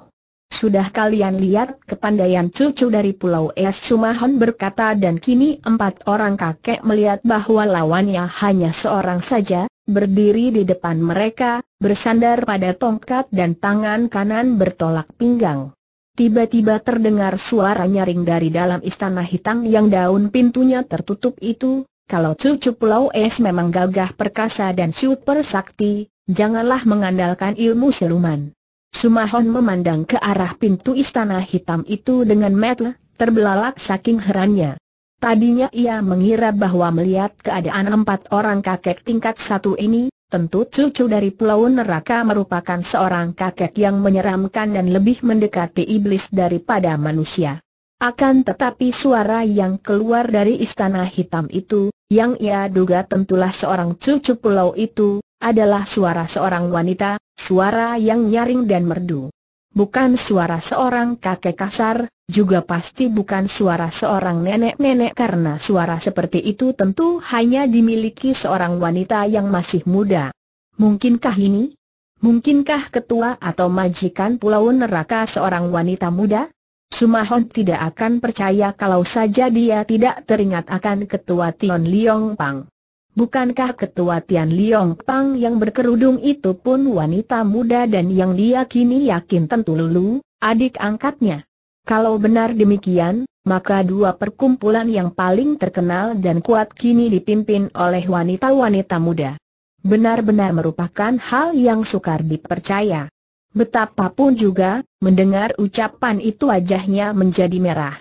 Sudah kalian lihat kepandaian cucu dari Pulau Es Sumahon berkata dan kini empat orang kakek melihat bahwa lawannya hanya seorang saja, berdiri di depan mereka, bersandar pada tongkat dan tangan kanan bertolak pinggang. Tiba-tiba terdengar suara nyaring dari dalam istana hitam yang daun pintunya tertutup itu, kalau cucu Pulau Es memang gagah perkasa dan super sakti, janganlah mengandalkan ilmu siluman. Sumahon memandang ke arah pintu istana hitam itu dengan mata terbelalak saking herannya. Tadinya ia mengira bahwa melihat keadaan empat orang kakek tingkat satu ini, tentu cucu dari Pulau Neraka merupakan seorang kakek yang menyeramkan dan lebih mendekati iblis daripada manusia. Akan tetapi suara yang keluar dari istana hitam itu, yang ia duga tentulah seorang cucu pulau itu, adalah suara seorang wanita, suara yang nyaring dan merdu. Bukan suara seorang kakek kasar, juga pasti bukan suara seorang nenek-nenek karena suara seperti itu tentu hanya dimiliki seorang wanita yang masih muda. Mungkinkah ini? Mungkinkah ketua atau majikan pulau neraka seorang wanita muda? Sumahon tidak akan percaya kalau saja dia tidak teringat akan ketua Tion Liong Pang. Bukankah ketua Tian Liong Pang yang berkerudung itu pun wanita muda dan yang dia kini yakin tentu Lulu, adik angkatnya? Kalau benar demikian, maka dua perkumpulan yang paling terkenal dan kuat kini dipimpin oleh wanita-wanita muda. Benar-benar merupakan hal yang sukar dipercaya. Betapapun juga, mendengar ucapan itu wajahnya menjadi merah.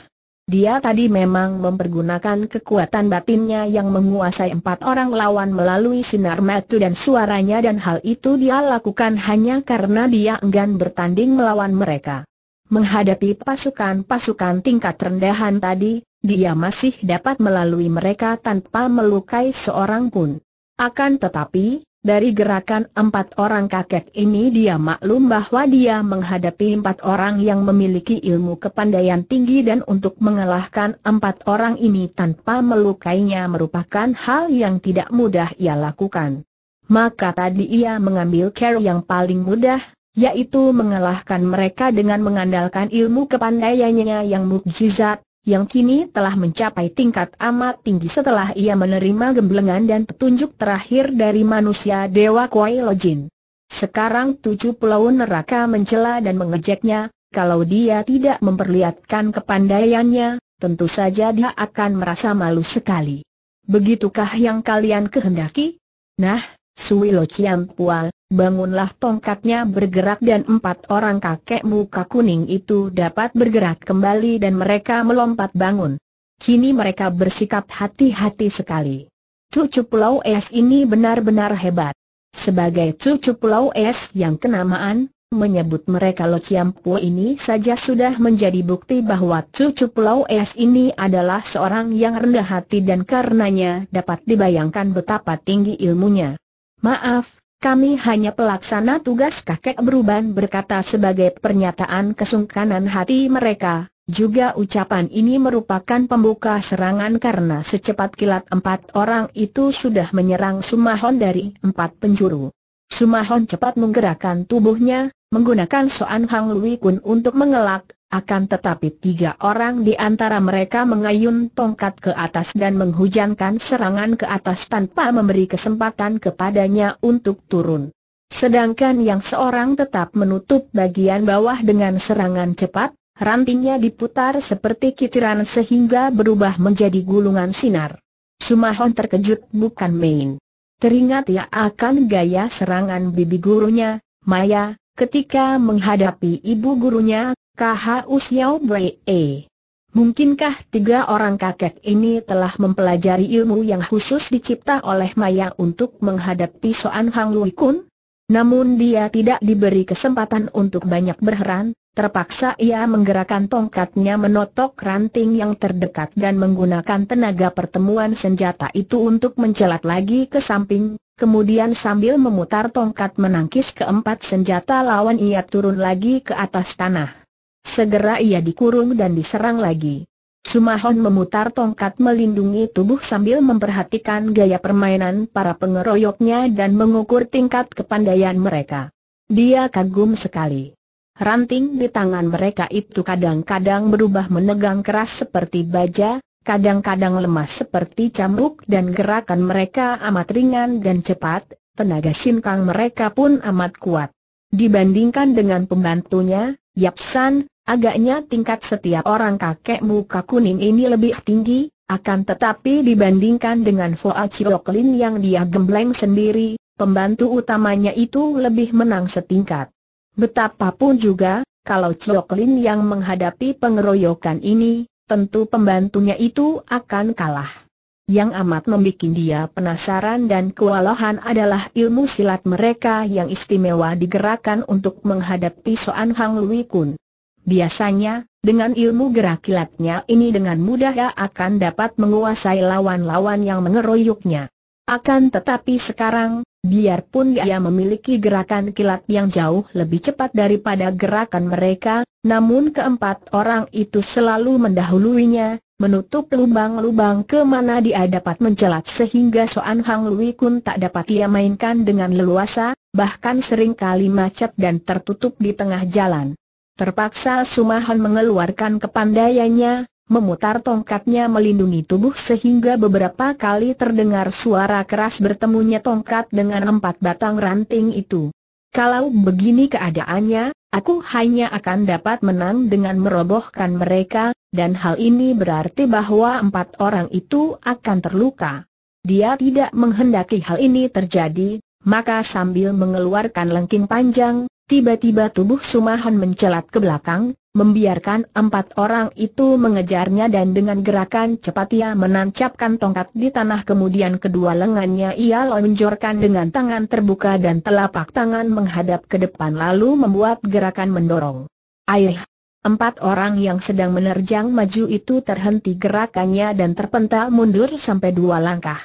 Dia tadi memang mempergunakan kekuatan batinnya yang menguasai empat orang lawan melalui sinar mata dan suaranya dan hal itu dia lakukan hanya karena dia enggan bertanding melawan mereka. Menghadapi pasukan-pasukan tingkat rendahan tadi, dia masih dapat melalui mereka tanpa melukai seorang pun. Akan tetapi, dari gerakan empat orang kakek ini dia maklum bahwa dia menghadapi empat orang yang memiliki ilmu kepandaian tinggi dan untuk mengalahkan empat orang ini tanpa melukainya merupakan hal yang tidak mudah ia lakukan. Maka tadi ia mengambil care yang paling mudah, yaitu mengalahkan mereka dengan mengandalkan ilmu kepandaiannya yang mukjizat, yang kini telah mencapai tingkat amat tinggi setelah ia menerima gemblengan dan petunjuk terakhir dari manusia Dewa Kuai Lojin. Sekarang tujuh pulau neraka mencela dan mengejeknya, kalau dia tidak memperlihatkan kepandaiannya, tentu saja dia akan merasa malu sekali. Begitukah yang kalian kehendaki? Nah, Sui Chiam Pua, bangunlah tongkatnya bergerak dan empat orang kakek muka kuning itu dapat bergerak kembali dan mereka melompat bangun. Kini mereka bersikap hati-hati sekali. Cucu Pulau Es ini benar-benar hebat. Sebagai cucu Pulau Es yang kenamaan, menyebut mereka Lo Pua ini saja sudah menjadi bukti bahwa cucu Pulau Es ini adalah seorang yang rendah hati dan karenanya dapat dibayangkan betapa tinggi ilmunya. Maaf, kami hanya pelaksana tugas kakek beruban berkata sebagai pernyataan kesungkanan hati mereka. Juga ucapan ini merupakan pembuka serangan karena secepat kilat empat orang itu sudah menyerang Sumahon dari empat penjuru. Sumahon cepat menggerakkan tubuhnya, menggunakan Soan Hang Lui Kun untuk mengelak, akan tetapi tiga orang di antara mereka mengayun tongkat ke atas dan menghujankan serangan ke atas tanpa memberi kesempatan kepadanya untuk turun. Sedangkan yang seorang tetap menutup bagian bawah dengan serangan cepat, rantingnya diputar seperti kitiran sehingga berubah menjadi gulungan sinar. Sumahon terkejut bukan main. Teringat ia akan gaya serangan bibi gurunya, Maya, Ketika menghadapi ibu gurunya, KHU Xiao Wei. E. Mungkinkah tiga orang kakek ini telah mempelajari ilmu yang khusus dicipta oleh Maya untuk menghadapi Soan Hang Lui Kun? Namun dia tidak diberi kesempatan untuk banyak berheran, terpaksa ia menggerakkan tongkatnya menotok ranting yang terdekat dan menggunakan tenaga pertemuan senjata itu untuk mencelat lagi ke samping, kemudian sambil memutar tongkat menangkis keempat senjata lawan ia turun lagi ke atas tanah. Segera ia dikurung dan diserang lagi. Sumahon memutar tongkat melindungi tubuh sambil memperhatikan gaya permainan para pengeroyoknya dan mengukur tingkat kepandaian mereka. Dia kagum sekali. Ranting di tangan mereka itu kadang-kadang berubah menegang keras seperti baja, kadang-kadang lemas seperti cambuk dan gerakan mereka amat ringan dan cepat, tenaga sinkang mereka pun amat kuat. Dibandingkan dengan pembantunya, Yapsan, Agaknya tingkat setiap orang kakek muka kuning ini lebih tinggi, akan tetapi dibandingkan dengan Foa Cioklin yang dia gembleng sendiri, pembantu utamanya itu lebih menang setingkat. Betapapun juga, kalau Cioklin yang menghadapi pengeroyokan ini, tentu pembantunya itu akan kalah. Yang amat membuat dia penasaran dan kewalahan adalah ilmu silat mereka yang istimewa digerakkan untuk menghadapi Soan Hang Lui Kun. Biasanya, dengan ilmu gerak kilatnya ini dengan mudah akan dapat menguasai lawan-lawan yang mengeroyoknya. Akan tetapi sekarang, biarpun ia memiliki gerakan kilat yang jauh lebih cepat daripada gerakan mereka, namun keempat orang itu selalu mendahuluinya, menutup lubang-lubang ke mana dia dapat mencelat sehingga Soan Hang Lui Kun tak dapat ia mainkan dengan leluasa, bahkan seringkali macet dan tertutup di tengah jalan. Terpaksa Sumahan mengeluarkan kepandaiannya, memutar tongkatnya melindungi tubuh sehingga beberapa kali terdengar suara keras bertemunya tongkat dengan empat batang ranting itu. Kalau begini keadaannya, aku hanya akan dapat menang dengan merobohkan mereka, dan hal ini berarti bahwa empat orang itu akan terluka. Dia tidak menghendaki hal ini terjadi, maka sambil mengeluarkan lengking panjang, Tiba-tiba tubuh Sumahan mencelat ke belakang, membiarkan empat orang itu mengejarnya dan dengan gerakan cepat ia menancapkan tongkat di tanah kemudian kedua lengannya ia lonjorkan dengan tangan terbuka dan telapak tangan menghadap ke depan lalu membuat gerakan mendorong. Air. Empat orang yang sedang menerjang maju itu terhenti gerakannya dan terpental mundur sampai dua langkah.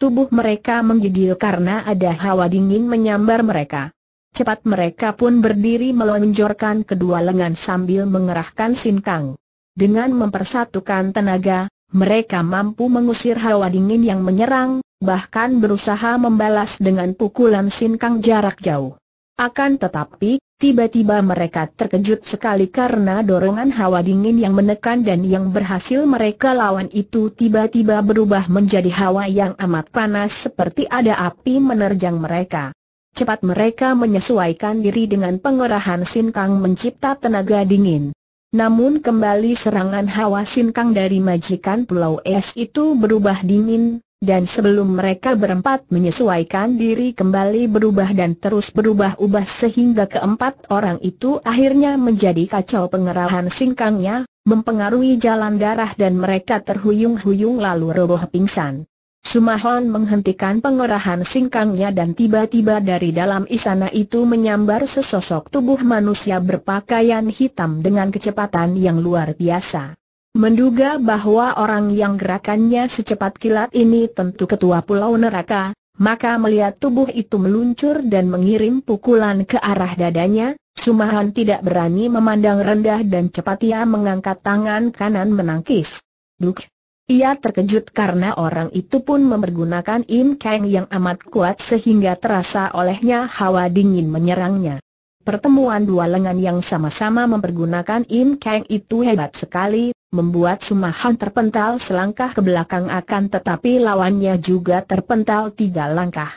Tubuh mereka menggigil karena ada hawa dingin menyambar mereka. Cepat mereka pun berdiri melonjorkan kedua lengan sambil mengerahkan sinkang. Dengan mempersatukan tenaga, mereka mampu mengusir hawa dingin yang menyerang, bahkan berusaha membalas dengan pukulan sinkang jarak jauh. Akan tetapi, tiba-tiba mereka terkejut sekali karena dorongan hawa dingin yang menekan dan yang berhasil mereka lawan itu tiba-tiba berubah menjadi hawa yang amat panas seperti ada api menerjang mereka. Cepat mereka menyesuaikan diri dengan pengerahan Sin Kang mencipta tenaga dingin. Namun kembali serangan hawa Sin Kang dari majikan Pulau Es itu berubah dingin, dan sebelum mereka berempat menyesuaikan diri kembali berubah dan terus berubah-ubah sehingga keempat orang itu akhirnya menjadi kacau pengerahan singkangnya, mempengaruhi jalan darah dan mereka terhuyung-huyung lalu roboh pingsan. Sumahon menghentikan pengerahan singkangnya dan tiba-tiba dari dalam isana itu menyambar sesosok tubuh manusia berpakaian hitam dengan kecepatan yang luar biasa. Menduga bahwa orang yang gerakannya secepat kilat ini tentu ketua pulau neraka, maka melihat tubuh itu meluncur dan mengirim pukulan ke arah dadanya, Sumahan tidak berani memandang rendah dan cepat ia mengangkat tangan kanan menangkis. Duk! Ia terkejut karena orang itu pun mempergunakan Im Kang yang amat kuat sehingga terasa olehnya hawa dingin menyerangnya. Pertemuan dua lengan yang sama-sama mempergunakan Im Kang itu hebat sekali, membuat Sumahan terpental selangkah ke belakang akan tetapi lawannya juga terpental tiga langkah.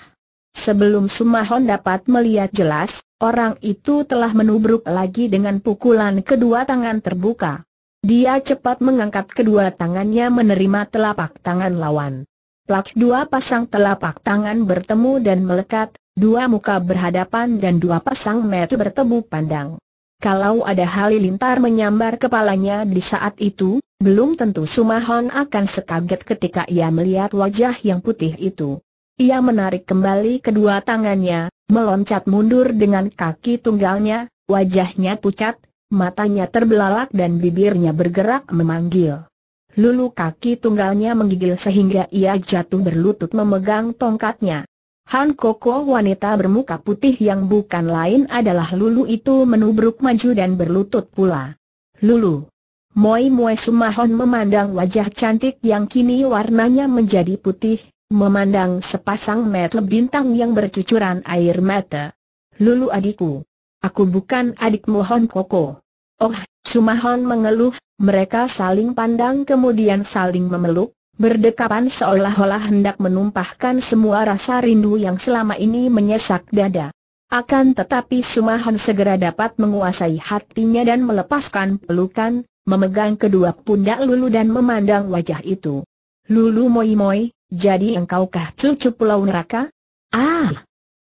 Sebelum Sumahon dapat melihat jelas, orang itu telah menubruk lagi dengan pukulan kedua tangan terbuka. Dia cepat mengangkat kedua tangannya menerima telapak tangan lawan. Plak dua pasang telapak tangan bertemu dan melekat, dua muka berhadapan dan dua pasang mata bertemu pandang. Kalau ada halilintar menyambar kepalanya di saat itu, belum tentu Sumahon akan sekaget ketika ia melihat wajah yang putih itu. Ia menarik kembali kedua tangannya, meloncat mundur dengan kaki tunggalnya, wajahnya pucat, matanya terbelalak dan bibirnya bergerak memanggil. Lulu kaki tunggalnya menggigil sehingga ia jatuh berlutut memegang tongkatnya. Han Koko wanita bermuka putih yang bukan lain adalah Lulu itu menubruk maju dan berlutut pula. Lulu. Moi Moi Sumahon memandang wajah cantik yang kini warnanya menjadi putih, memandang sepasang mata bintang yang bercucuran air mata. Lulu adikku. Aku bukan adik Mohon Koko. Oh, Sumahan mengeluh, mereka saling pandang kemudian saling memeluk, berdekapan seolah-olah hendak menumpahkan semua rasa rindu yang selama ini menyesak dada. Akan tetapi Sumahan segera dapat menguasai hatinya dan melepaskan pelukan, memegang kedua pundak Lulu dan memandang wajah itu. Lulu Moi Moi, jadi engkaukah cucu pulau neraka? Ah!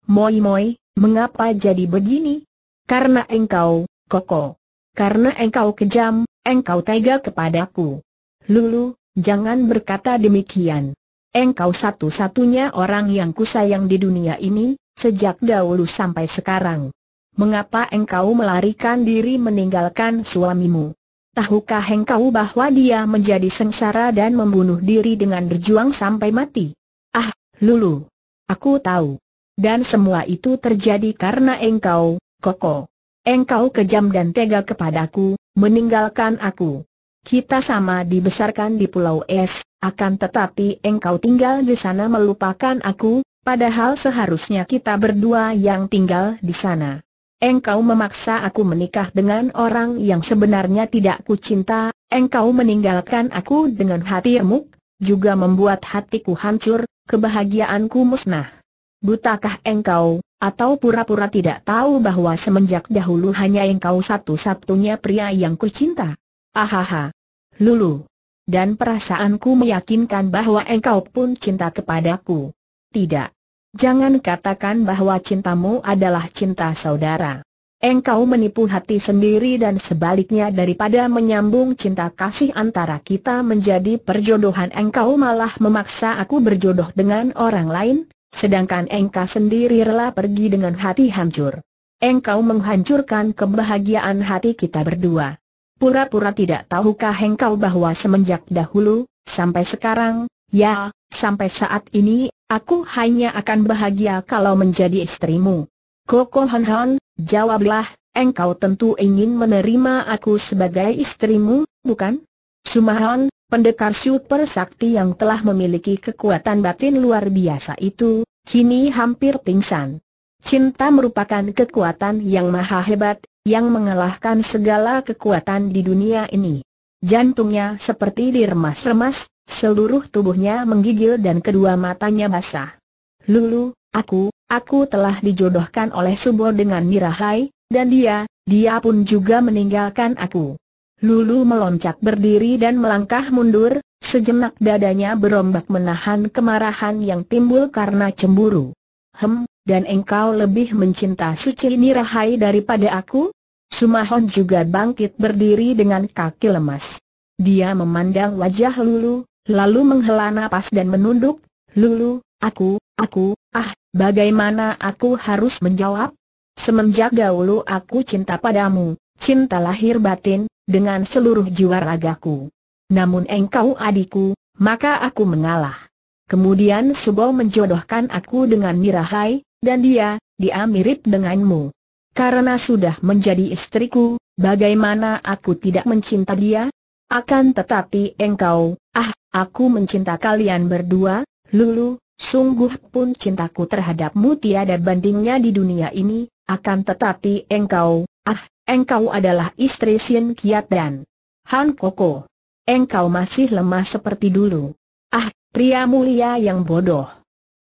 Moi Moi, mengapa jadi begini? Karena engkau, Koko. Karena engkau kejam, engkau tega kepadaku. Lulu, jangan berkata demikian. Engkau satu-satunya orang yang kusayang di dunia ini, sejak dahulu sampai sekarang. Mengapa engkau melarikan diri meninggalkan suamimu? Tahukah engkau bahwa dia menjadi sengsara dan membunuh diri dengan berjuang sampai mati? Ah, Lulu. Aku tahu. Dan semua itu terjadi karena engkau, Koko. Engkau kejam dan tega kepadaku, meninggalkan aku. Kita sama dibesarkan di Pulau Es, akan tetapi engkau tinggal di sana melupakan aku, padahal seharusnya kita berdua yang tinggal di sana. Engkau memaksa aku menikah dengan orang yang sebenarnya tidak kucinta, engkau meninggalkan aku dengan hati remuk, juga membuat hatiku hancur, kebahagiaanku musnah. Butakah engkau, atau pura-pura tidak tahu bahwa semenjak dahulu hanya engkau satu-satunya pria yang kucinta? Ahaha. Lulu. Dan perasaanku meyakinkan bahwa engkau pun cinta kepadaku. Tidak. Jangan katakan bahwa cintamu adalah cinta saudara. Engkau menipu hati sendiri dan sebaliknya daripada menyambung cinta kasih antara kita menjadi perjodohan engkau malah memaksa aku berjodoh dengan orang lain, Sedangkan engkau sendiri rela pergi dengan hati hancur. Engkau menghancurkan kebahagiaan hati kita berdua. Pura-pura tidak tahukah engkau bahwa semenjak dahulu, sampai sekarang, ya, sampai saat ini, aku hanya akan bahagia kalau menjadi istrimu. Koko Han Han, jawablah, engkau tentu ingin menerima aku sebagai istrimu, bukan? Sumahon, pendekar super sakti yang telah memiliki kekuatan batin luar biasa itu, kini hampir pingsan. Cinta merupakan kekuatan yang maha hebat, yang mengalahkan segala kekuatan di dunia ini. Jantungnya seperti diremas-remas, seluruh tubuhnya menggigil dan kedua matanya basah. Lulu, aku, aku telah dijodohkan oleh Subo dengan Mirahai, dan dia, dia pun juga meninggalkan aku. Lulu meloncat berdiri dan melangkah mundur, sejenak dadanya berombak menahan kemarahan yang timbul karena cemburu. Hem, dan engkau lebih mencinta suci ini rahai daripada aku? Sumahon juga bangkit berdiri dengan kaki lemas. Dia memandang wajah Lulu, lalu menghela nafas dan menunduk, Lulu, aku, aku, ah, bagaimana aku harus menjawab? Semenjak dahulu aku cinta padamu, cinta lahir batin, dengan seluruh jiwa ragaku. Namun engkau adikku, maka aku mengalah. Kemudian Subo menjodohkan aku dengan Mirahai, dan dia, dia mirip denganmu. Karena sudah menjadi istriku, bagaimana aku tidak mencinta dia? Akan tetapi engkau, ah, aku mencinta kalian berdua, Lulu, sungguh pun cintaku terhadapmu tiada bandingnya di dunia ini, akan tetapi engkau, Ah, engkau adalah istri Sien Kiat dan Han Koko. Engkau masih lemah seperti dulu. Ah, pria mulia yang bodoh.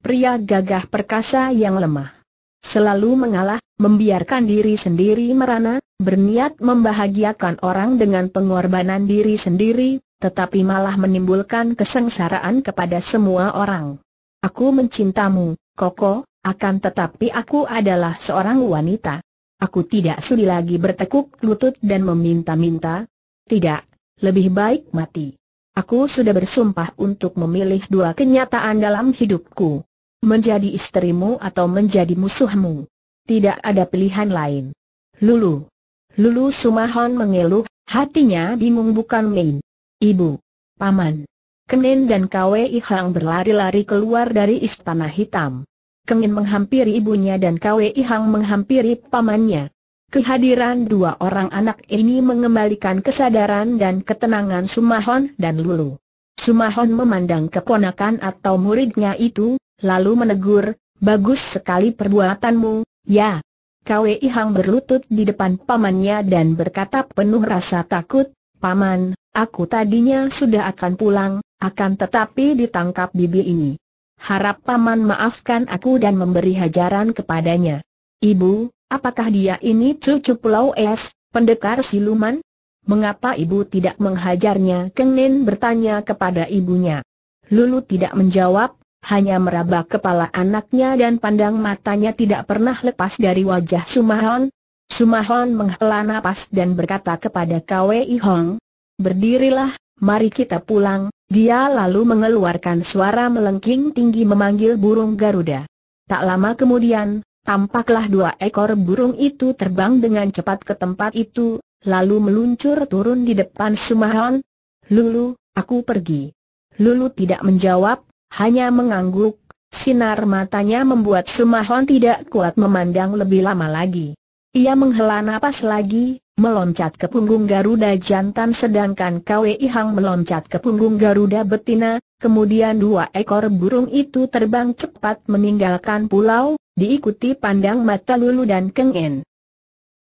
Pria gagah perkasa yang lemah. Selalu mengalah, membiarkan diri sendiri merana, berniat membahagiakan orang dengan pengorbanan diri sendiri, tetapi malah menimbulkan kesengsaraan kepada semua orang. Aku mencintamu, Koko, akan tetapi aku adalah seorang wanita. Aku tidak sudi lagi bertekuk lutut dan meminta-minta. Tidak, lebih baik mati. Aku sudah bersumpah untuk memilih dua kenyataan dalam hidupku. Menjadi istrimu atau menjadi musuhmu. Tidak ada pilihan lain. Lulu. Lulu Sumahon mengeluh, hatinya bingung bukan main. Ibu. Paman. Kenin dan Kwei Hang berlari-lari keluar dari istana hitam. Kengin menghampiri ibunya dan Kwei Hang menghampiri pamannya. Kehadiran dua orang anak ini mengembalikan kesadaran dan ketenangan Sumahon dan Lulu. Sumahon memandang keponakan atau muridnya itu, lalu menegur, bagus sekali perbuatanmu, ya. Kwei Hang berlutut di depan pamannya dan berkata penuh rasa takut, Paman, aku tadinya sudah akan pulang, akan tetapi ditangkap bibi ini. Harap paman maafkan aku dan memberi hajaran kepadanya. Ibu, apakah dia ini cucu Pulau Es, pendekar siluman? Mengapa ibu tidak menghajarnya? Keng bertanya kepada ibunya. Lulu tidak menjawab, hanya meraba kepala anaknya dan pandang matanya tidak pernah lepas dari wajah Sumahon. Sumahon menghela nafas dan berkata kepada Kwei Hong, Berdirilah, mari kita pulang, dia lalu mengeluarkan suara melengking tinggi memanggil burung Garuda. Tak lama kemudian, tampaklah dua ekor burung itu terbang dengan cepat ke tempat itu, lalu meluncur turun di depan Sumahon. Lulu, aku pergi. Lulu tidak menjawab, hanya mengangguk. Sinar matanya membuat Sumahon tidak kuat memandang lebih lama lagi. Ia menghela napas lagi, meloncat ke punggung Garuda jantan sedangkan KWI Hang meloncat ke punggung Garuda betina, kemudian dua ekor burung itu terbang cepat meninggalkan pulau, diikuti pandang mata Lulu dan Keng En.